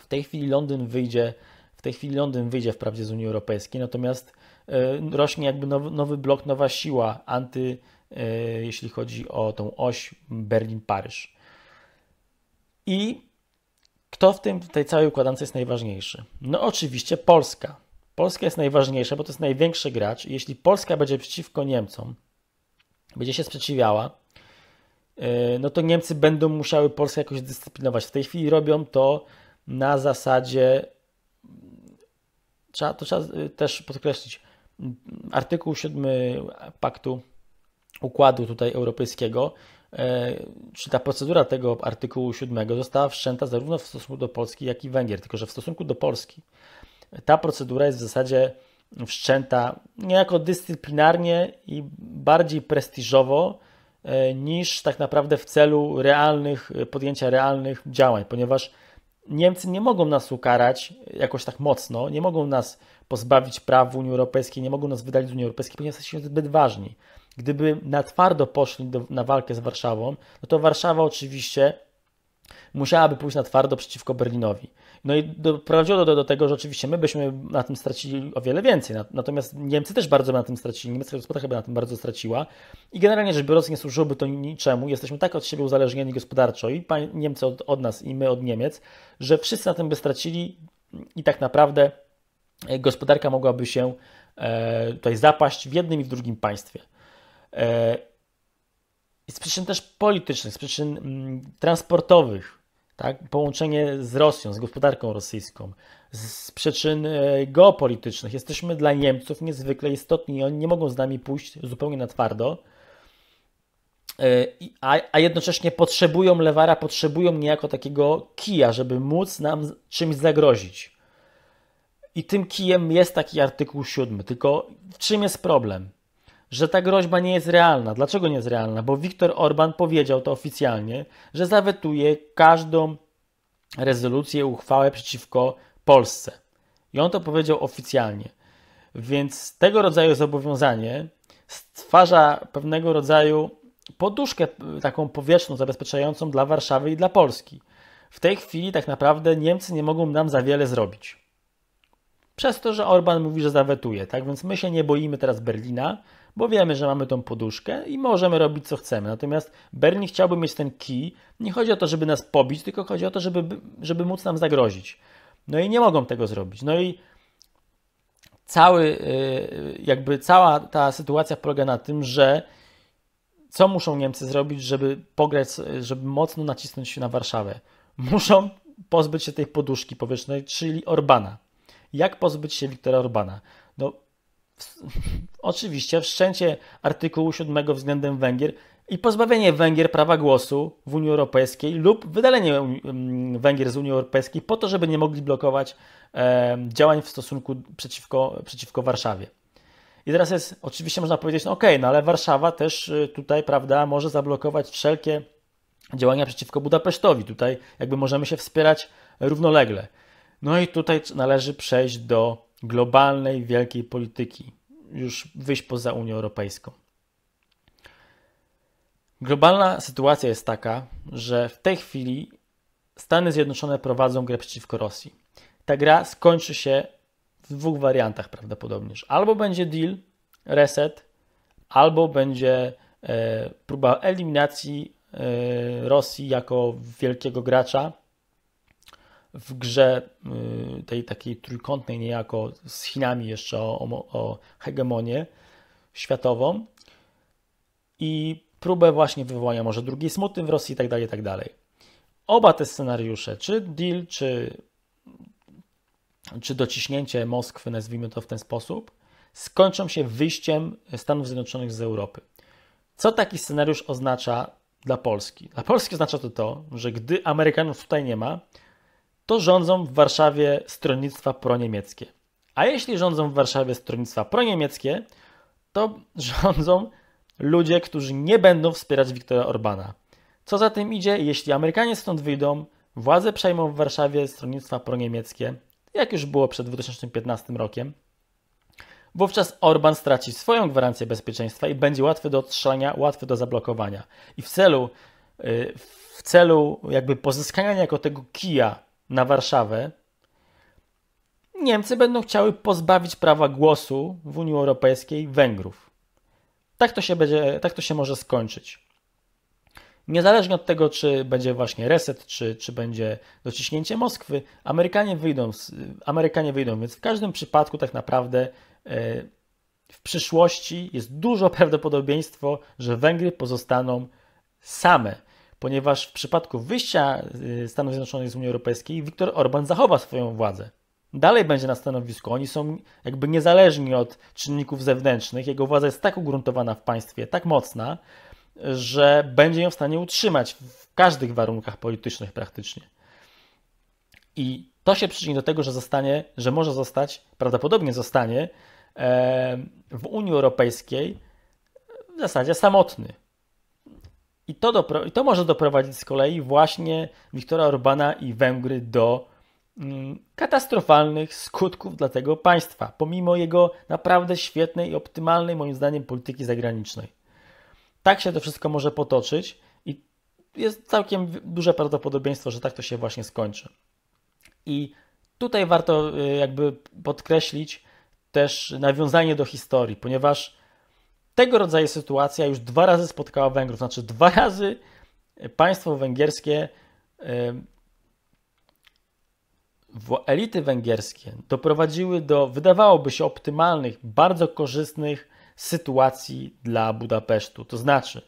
W tej chwili Londyn wyjdzie, w tej chwili Londyn wyjdzie wprawdzie z Unii Europejskiej, natomiast E, rośnie jakby nowy, nowy blok, nowa siła anty, e, jeśli chodzi o tą oś Berlin-Paryż. I kto w tym, tej całej układance jest najważniejszy? No oczywiście Polska. Polska jest najważniejsza, bo to jest największy gracz. Jeśli Polska będzie przeciwko Niemcom, będzie się sprzeciwiała, e, no to Niemcy będą musiały Polskę jakoś dyscyplinować. W tej chwili robią to na zasadzie, trzeba, to trzeba też podkreślić, artykuł 7 paktu układu tutaj europejskiego, e, czy ta procedura tego artykułu 7 została wszczęta zarówno w stosunku do Polski, jak i Węgier, tylko że w stosunku do Polski ta procedura jest w zasadzie wszczęta niejako dyscyplinarnie i bardziej prestiżowo e, niż tak naprawdę w celu realnych, e, podjęcia realnych działań, ponieważ Niemcy nie mogą nas ukarać jakoś tak mocno, nie mogą nas pozbawić praw w Unii Europejskiej, nie mogą nas wydalić z Unii Europejskiej, ponieważ jesteśmy zbyt ważni. Gdyby na twardo poszli do, na walkę z Warszawą, no to Warszawa oczywiście musiałaby pójść na twardo przeciwko Berlinowi. No i doprowadziło do, do tego, że oczywiście my byśmy na tym stracili o wiele więcej, natomiast Niemcy też bardzo by na tym stracili, niemiecka gospodarka by na tym bardzo straciła i generalnie rzecz biorąc nie służyłoby to niczemu, jesteśmy tak od siebie uzależnieni gospodarczo i Niemcy od, od nas i my od Niemiec, że wszyscy na tym by stracili i tak naprawdę E, gospodarka mogłaby się e, tutaj zapaść w jednym i w drugim państwie. E, z przyczyn też politycznych, z przyczyn mm, transportowych, tak? połączenie z Rosją, z gospodarką rosyjską, z przyczyn geopolitycznych. Jesteśmy dla Niemców niezwykle istotni i oni nie mogą z nami pójść zupełnie na twardo, a, a jednocześnie potrzebują lewara, potrzebują niejako takiego kija, żeby móc nam czymś zagrozić. I tym kijem jest taki artykuł 7. Tylko w czym jest problem? Że ta groźba nie jest realna. Dlaczego nie jest realna? Bo Viktor Orban powiedział to oficjalnie, że zawetuje każdą rezolucję, uchwałę przeciwko Polsce. I on to powiedział oficjalnie. Więc tego rodzaju zobowiązanie stwarza pewnego rodzaju poduszkę e, taką powietrzną, zabezpieczającą dla Warszawy i dla Polski. W tej chwili tak naprawdę Niemcy nie mogą nam za wiele zrobić. Przez to, że Orban mówi, że zawetuje, tak? Więc my się nie boimy teraz Berlina, bo wiemy, że mamy tą poduszkę i możemy robić co chcemy. Natomiast Berlin chciałby mieć ten kij. Nie chodzi o to, żeby nas pobić, tylko chodzi o to, żeby, żeby móc nam zagrozić. No i nie mogą tego zrobić. No i cały, y, jakby cała ta sytuacja polega na tym, że co muszą Niemcy zrobić, żeby pograć, żeby mocno nacisnąć się na Warszawę? Muszą pozbyć się tej poduszki powietrznej, czyli Orbana. Jak pozbyć się Wiktora Orbana? No, w, [laughs] oczywiście wszczęcie artykułu 7 względem Węgier i pozbawienie Węgier prawa głosu w Unii Europejskiej lub wydalenie Węgier z Unii Europejskiej po to, żeby nie mogli blokować e, działań w stosunku przeciwko, przeciwko Warszawie. I teraz jest, oczywiście można powiedzieć, no okej, okay, no ale Warszawa też y, tutaj, prawda, może zablokować wszelkie działania przeciwko Budapesztowi. Tutaj jakby możemy się wspierać równolegle. No i tutaj należy przejść do globalnej, wielkiej polityki, już wyjść poza Unię Europejską. Globalna sytuacja jest taka, że w tej chwili Stany Zjednoczone prowadzą grę przeciwko Rosji. Ta gra skończy się w dwóch wariantach prawdopodobnie. Albo będzie deal, reset, albo będzie e, próba eliminacji e, Rosji jako wielkiego gracza w grze y, tej takiej trójkątnej niejako z Chinami jeszcze o, o hegemonię światową i próbę właśnie wywołania może drugiej smuty w Rosji itd., tak tak dalej. Oba te scenariusze, czy deal, czy, czy dociśnięcie Moskwy, nazwijmy to w ten sposób, skończą się wyjściem Stanów Zjednoczonych z Europy. Co taki scenariusz oznacza dla Polski? Dla Polski oznacza to to, że gdy Amerykanów tutaj nie ma, to rządzą w Warszawie stronnictwa proniemieckie. A jeśli rządzą w Warszawie stronnictwa proniemieckie, to [laughs] rządzą ludzie, którzy nie będą wspierać Wiktora Orbana. Co za tym idzie, jeśli Amerykanie stąd wyjdą, władzę przejmą w Warszawie stronnictwa proniemieckie, jak już było przed 2015 rokiem, wówczas Orban straci swoją gwarancję bezpieczeństwa i będzie łatwy do odstrzelania, łatwy do zablokowania. I w celu, y, w celu jakby pozyskania jako tego kija na Warszawę, Niemcy będą chciały pozbawić prawa głosu w Unii Europejskiej Węgrów. Tak to się, będzie, tak to się może skończyć. Niezależnie od tego, czy będzie właśnie reset, czy, czy będzie dociśnięcie Moskwy, Amerykanie wyjdą, Amerykanie wyjdą. Więc w każdym przypadku, tak naprawdę, e, w przyszłości jest dużo [laughs] prawdopodobieństwo, że Węgry pozostaną same ponieważ w przypadku wyjścia y, Stanów Zjednoczonych z Unii Europejskiej Viktor Orban zachowa swoją władzę. Dalej będzie na stanowisku. Oni są jakby niezależni od czynników zewnętrznych. Jego władza jest tak ugruntowana w państwie, tak mocna, że będzie ją w stanie utrzymać w każdych warunkach politycznych praktycznie. I to się przyczyni do tego, że zostanie, że może zostać, prawdopodobnie zostanie e, w Unii Europejskiej w zasadzie samotny. I to, dopro, I to może doprowadzić z kolei właśnie Wiktora Orbana i Węgry do mm, katastrofalnych skutków dla tego państwa, pomimo jego naprawdę świetnej i optymalnej, moim zdaniem, polityki zagranicznej. Tak się to wszystko może potoczyć i jest całkiem duże prawdopodobieństwo, że tak to się właśnie skończy. I tutaj warto y, jakby podkreślić też nawiązanie do historii, ponieważ tego rodzaju sytuacja już dwa razy spotkała Węgrów, znaczy dwa razy państwo węgierskie, elity węgierskie doprowadziły do, wydawałoby się, optymalnych, bardzo korzystnych sytuacji dla Budapesztu. To znaczy,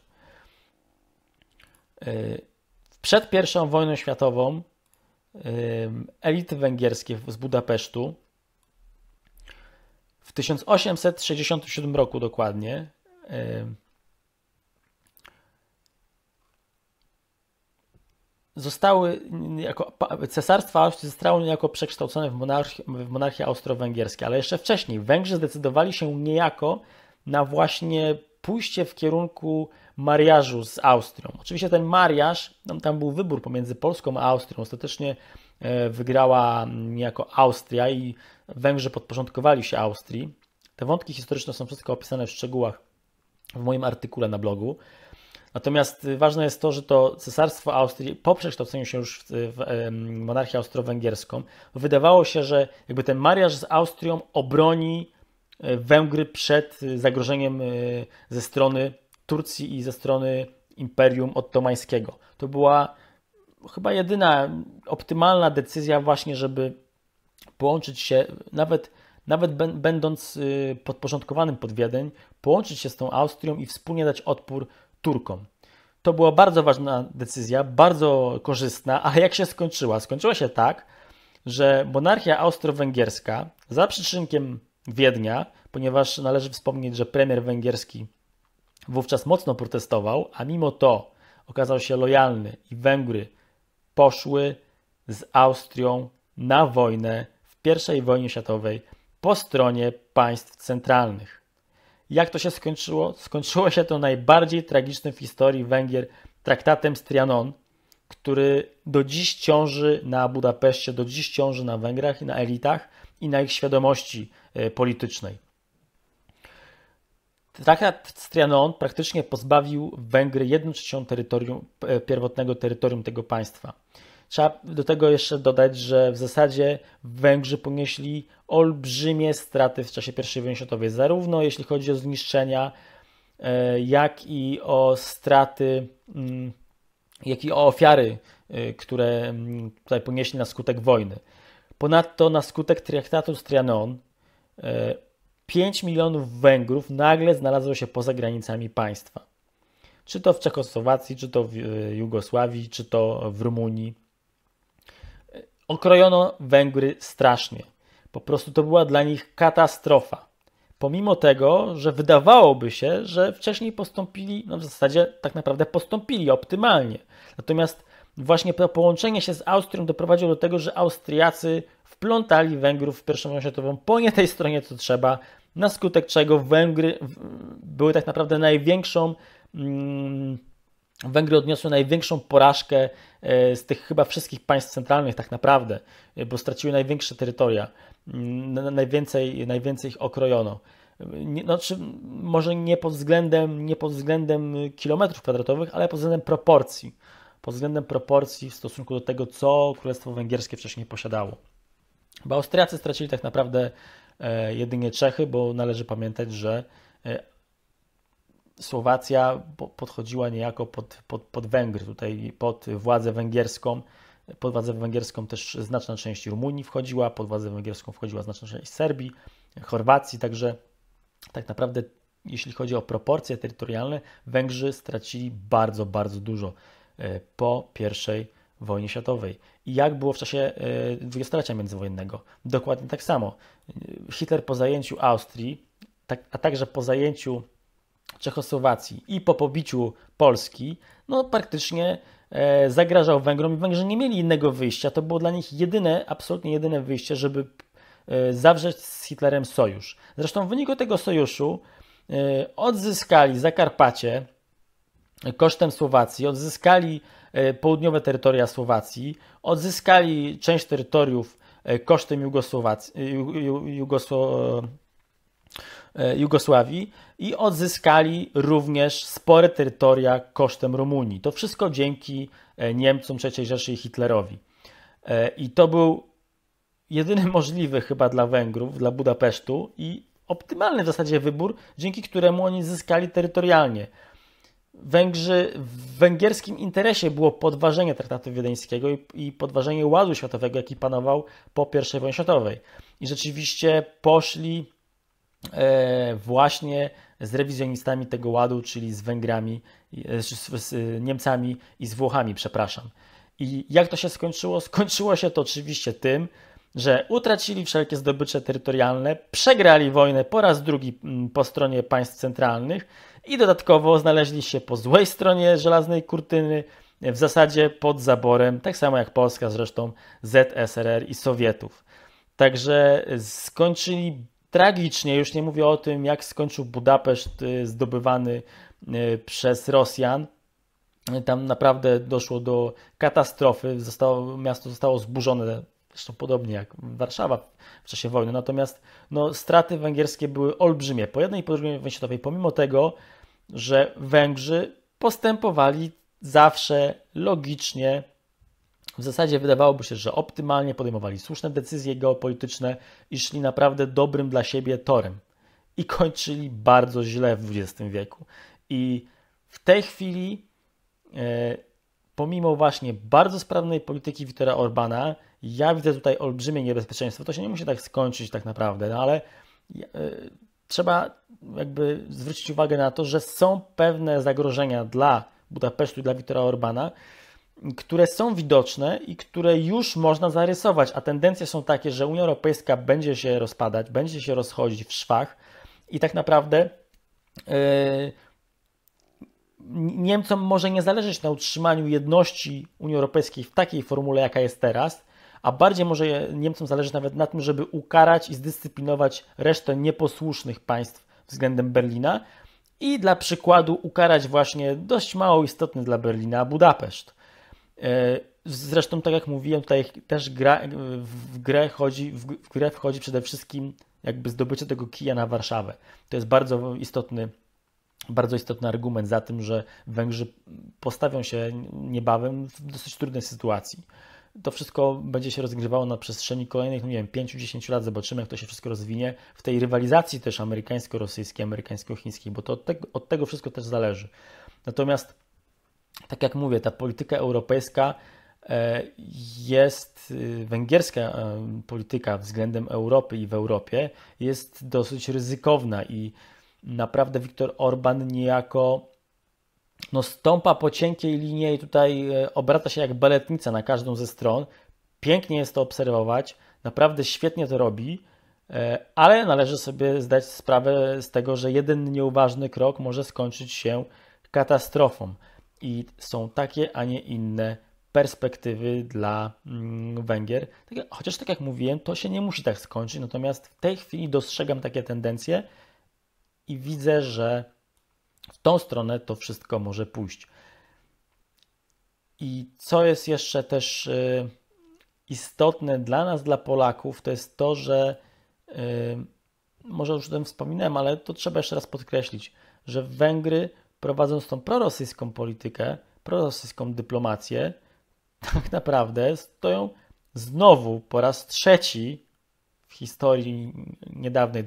e, przed I wojną światową elity węgierskie z Budapesztu w 1867 roku dokładnie zostały jako cesarstwa Austrii zostały niejako przekształcone w, w monarchię austro-węgierskie, ale jeszcze wcześniej Węgrzy zdecydowali się niejako na właśnie pójście w kierunku mariażu z Austrią. Oczywiście ten mariaż, tam, tam był wybór pomiędzy Polską a Austrią. Ostatecznie e, wygrała niejako Austria i Węgrzy podporządkowali się Austrii. Te wątki historyczne są wszystko opisane w szczegółach w moim artykule na blogu. Natomiast y, ważne jest to, że to cesarstwo Austrii po przekształceniu się już w, y, monarchię austro-węgierską wydawało się, że jakby ten mariaż z Austrią obroni y, Węgry przed zagrożeniem ze strony Turcji i ze strony Imperium Ottomańskiego. To była chyba jedyna optymalna decyzja właśnie, żeby połączyć się nawet nawet będąc y, podporządkowanym pod Wiedeń, połączyć się z tą Austrią i wspólnie dać odpór Turkom. To była bardzo ważna decyzja, bardzo korzystna, ale jak się skończyła? Skończyła się tak, że monarchia austro-węgierska za przyczynkiem Wiednia, ponieważ należy wspomnieć, że premier węgierski wówczas mocno protestował, a mimo to okazał się lojalny i Węgry poszły z Austrią na wojnę w I wojnie światowej po stronie państw centralnych. Jak to się skończyło? Skończyło się to najbardziej tragicznym w historii Węgier traktatem z Trianon, który do dziś ciąży na Budapeszcie, do dziś ciąży na Węgrach i na elitach i na ich świadomości e, politycznej. Traktat z Trianon praktycznie pozbawił Węgry 1 trzecią terytorium, e, pierwotnego terytorium tego państwa. Trzeba do tego jeszcze dodać, że w zasadzie Węgrzy ponieśli olbrzymie straty w czasie I wojny światowej, zarówno jeśli chodzi o zniszczenia, e, jak i o straty, mm, jak i o ofiary, e, które mm, tutaj ponieśli na skutek wojny. Ponadto na skutek traktatu z Trianon 5 e, milionów Węgrów nagle znalazło się poza granicami państwa. Czy to w Czechosłowacji, czy to w Jugosławii, czy to w Rumunii. Okrojono Węgry strasznie. Po prostu to była dla nich katastrofa. Pomimo tego, że wydawałoby się, że wcześniej postąpili, no w zasadzie tak naprawdę postąpili optymalnie. Natomiast właśnie to połączenie się z Austrią doprowadziło do tego, że Austriacy wplątali Węgrów w pierwszą wojnę światową po nie tej stronie, co trzeba, na skutek czego Węgry były tak naprawdę największą. Mm, Węgry odniosły największą porażkę e, z tych chyba wszystkich państw centralnych, tak naprawdę, e, bo straciły największe terytoria, mm, najwięcej, najwięcej ich okrojono. No, czy może nie pod, względem, nie pod względem kilometrów kwadratowych, ale pod względem proporcji. Pod względem proporcji w stosunku do tego, co Królestwo Węgierskie wcześniej posiadało. Bo Austriacy stracili tak naprawdę e, jedynie Czechy, bo należy pamiętać, że Słowacja podchodziła niejako pod, pod, pod Węgry, tutaj pod władzę węgierską. Pod władzę węgierską też znaczna część Rumunii wchodziła, pod władzę węgierską wchodziła znaczna część Serbii, Chorwacji, także tak naprawdę jeśli chodzi o proporcje terytorialne, Węgrzy stracili bardzo, bardzo dużo e, po I wojnie światowej. I jak było w czasie e, dwudziestolecia międzywojennego? Dokładnie tak samo. Hitler po zajęciu Austrii, tak, a także po zajęciu Czechosłowacji i po pobiciu Polski, no praktycznie e, zagrażał Węgrom i Węgrzy nie mieli innego wyjścia. To było dla nich jedyne, absolutnie jedyne wyjście, żeby e, zawrzeć z Hitlerem sojusz. Zresztą w wyniku tego sojuszu e, odzyskali Zakarpacie e, kosztem Słowacji, odzyskali e, południowe terytoria Słowacji, odzyskali część terytoriów e, kosztem Jugosłowacji, Jugosłowacji E, Jugosławii i odzyskali również spore terytoria kosztem Rumunii. To wszystko dzięki e, Niemcom, III Rzeszy i Hitlerowi. E, I to był jedyny [laughs] możliwy chyba dla Węgrów, dla Budapesztu i optymalny w zasadzie wybór, dzięki któremu oni zyskali terytorialnie. Węgrzy, w węgierskim interesie było podważenie traktatu wiedeńskiego i, i, podważenie ładu światowego, jaki panował po I wojnie światowej. I rzeczywiście poszli E, właśnie z rewizjonistami tego ładu, czyli z Węgrami, e, z Niemcami i z Włochami, przepraszam. I jak to się skończyło? Skończyło się to oczywiście tym, że utracili wszelkie zdobycze terytorialne, przegrali wojnę po raz drugi mm, po stronie państw centralnych i dodatkowo znaleźli się po złej stronie żelaznej kurtyny, w zasadzie pod zaborem, tak samo jak Polska zresztą, ZSRR i Sowietów. Także skończyli tragicznie, już nie mówię o tym, jak skończył Budapeszt y, zdobywany y, przez Rosjan. Tam naprawdę doszło do katastrofy, zostało, miasto zostało zburzone, zresztą podobnie jak Warszawa w czasie wojny. Natomiast no, straty węgierskie były olbrzymie po jednej i po drugiej wojnie światowej, pomimo tego, że Węgrzy postępowali zawsze logicznie, w zasadzie wydawałoby się, że optymalnie podejmowali słuszne decyzje geopolityczne i szli naprawdę dobrym dla siebie torem. I kończyli bardzo źle w XX wieku. I w tej chwili, e, pomimo właśnie bardzo sprawnej polityki Witera Orbana, ja widzę tutaj olbrzymie niebezpieczeństwo. To się nie musi tak skończyć tak naprawdę, no ale e, trzeba jakby zwrócić uwagę na to, że są pewne zagrożenia dla Budapesztu i dla Witera Orbana, które są widoczne i które już można zarysować, a tendencje są takie, że Unia Europejska będzie się rozpadać, będzie się rozchodzić w szwach i tak naprawdę yy, Niemcom może nie zależeć na utrzymaniu jedności Unii Europejskiej w takiej formule, jaka jest teraz, a bardziej może Niemcom zależeć nawet na tym, żeby ukarać i zdyscyplinować resztę nieposłusznych państw względem Berlina i dla przykładu ukarać właśnie dość mało istotny dla Berlina Budapeszt E, zresztą, tak jak mówiłem, tutaj też gra, e, w, grę chodzi, w grę wchodzi przede wszystkim jakby zdobycie tego kija na Warszawę. To jest bardzo istotny, bardzo istotny argument za tym, że Węgrzy postawią się niebawem w dosyć trudnej sytuacji. To wszystko będzie się rozgrywało na przestrzeni kolejnych, nie wiem, 5-10 lat. Zobaczymy, jak to się wszystko rozwinie w tej rywalizacji też amerykańsko-rosyjskiej, amerykańsko-chińskiej, bo to od od tego wszystko też zależy. Natomiast tak jak mówię, ta polityka europejska e, jest, e, węgierska e, polityka względem Europy i w Europie jest dosyć ryzykowna i naprawdę Viktor Orban niejako no, stąpa po cienkiej linie i tutaj obraca się jak baletnica na każdą ze stron. Pięknie jest to obserwować, naprawdę świetnie to robi, ale należy sobie zdać sprawę z tego, że jeden nieuważny krok może skończyć się katastrofą i są takie, a nie inne perspektywy dla mm, Węgier. Tak chociaż tak jak mówiłem, to się nie musi tak skończyć, natomiast w tej chwili dostrzegam takie tendencje i widzę, że w tą stronę to wszystko może pójść. I co jest jeszcze też y, istotne dla nas, dla Polaków, to jest to, że y, może już o tym wspominałem, ale to trzeba jeszcze raz podkreślić, że Węgry prowadząc tą prorosyjską politykę, prorosyjską dyplomację, tak naprawdę stoją znowu po raz trzeci w historii niedawnej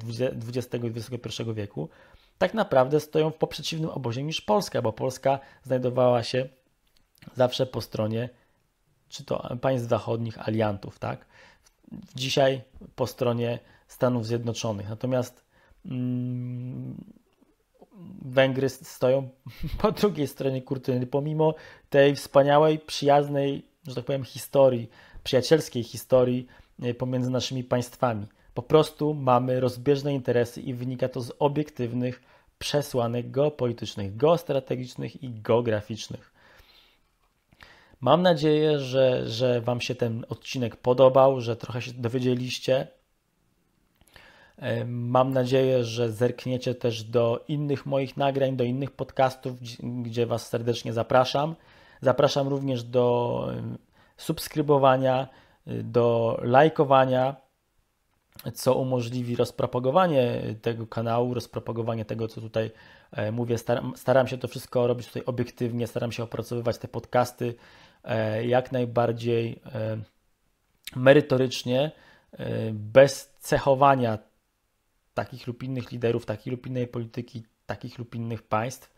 XX i XXI wieku, tak naprawdę stoją w poprzeciwnym obozie niż Polska, bo Polska znajdowała się zawsze po stronie czy to państw zachodnich, aliantów, tak? Dzisiaj po stronie Stanów Zjednoczonych. Natomiast mm, Węgry stoją [laughs] po drugiej stronie kurtyny, pomimo tej wspaniałej, przyjaznej, że tak powiem, historii, przyjacielskiej historii e, pomiędzy naszymi państwami. Po prostu mamy rozbieżne interesy i wynika to z obiektywnych przesłanek geopolitycznych, geostrategicznych i geograficznych. Mam nadzieję, że, że Wam się ten odcinek podobał, że trochę się dowiedzieliście E, mam nadzieję, że zerkniecie też do innych moich nagrań, do innych podcastów, gdzie Was serdecznie zapraszam. Zapraszam również do e, subskrybowania, e, do lajkowania, co umożliwi rozpropagowanie tego kanału, rozpropagowanie tego, co tutaj mówię. Staram, staram się to wszystko robić tutaj obiektywnie, staram się opracowywać te podcasty jak najbardziej merytorycznie, bez cechowania takich lub innych liderów, takiej lub innej polityki, takich lub innych państw.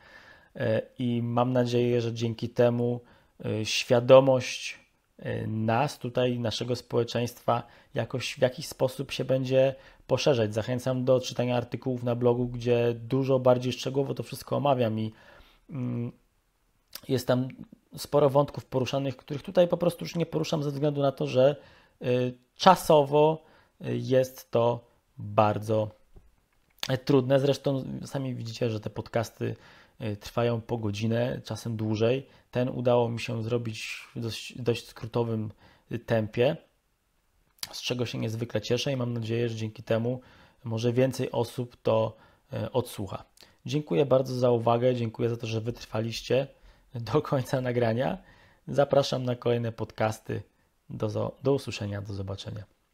E, I mam nadzieję, że dzięki temu e, świadomość e, nas tutaj, naszego społeczeństwa, jakoś w jakiś sposób się będzie poszerzać. Zachęcam do czytania artykułów na blogu, gdzie dużo bardziej szczegółowo to wszystko omawiam i mm, jest tam sporo wątków poruszanych, których tutaj po prostu już nie poruszam ze względu na to, że czasowo jest to bardzo trudne. Zresztą sami widzicie, że te podcasty y, trwają po godzinę, czasem dłużej. Ten udało mi się zrobić w dość, dość skrótowym y, tempie, z czego się niezwykle cieszę i mam nadzieję, że dzięki temu może więcej osób to y, odsłucha. Dziękuję bardzo za uwagę, dziękuję za to, że wytrwaliście do końca nagrania. Zapraszam na kolejne podcasty. Do, do usłyszenia, do zobaczenia.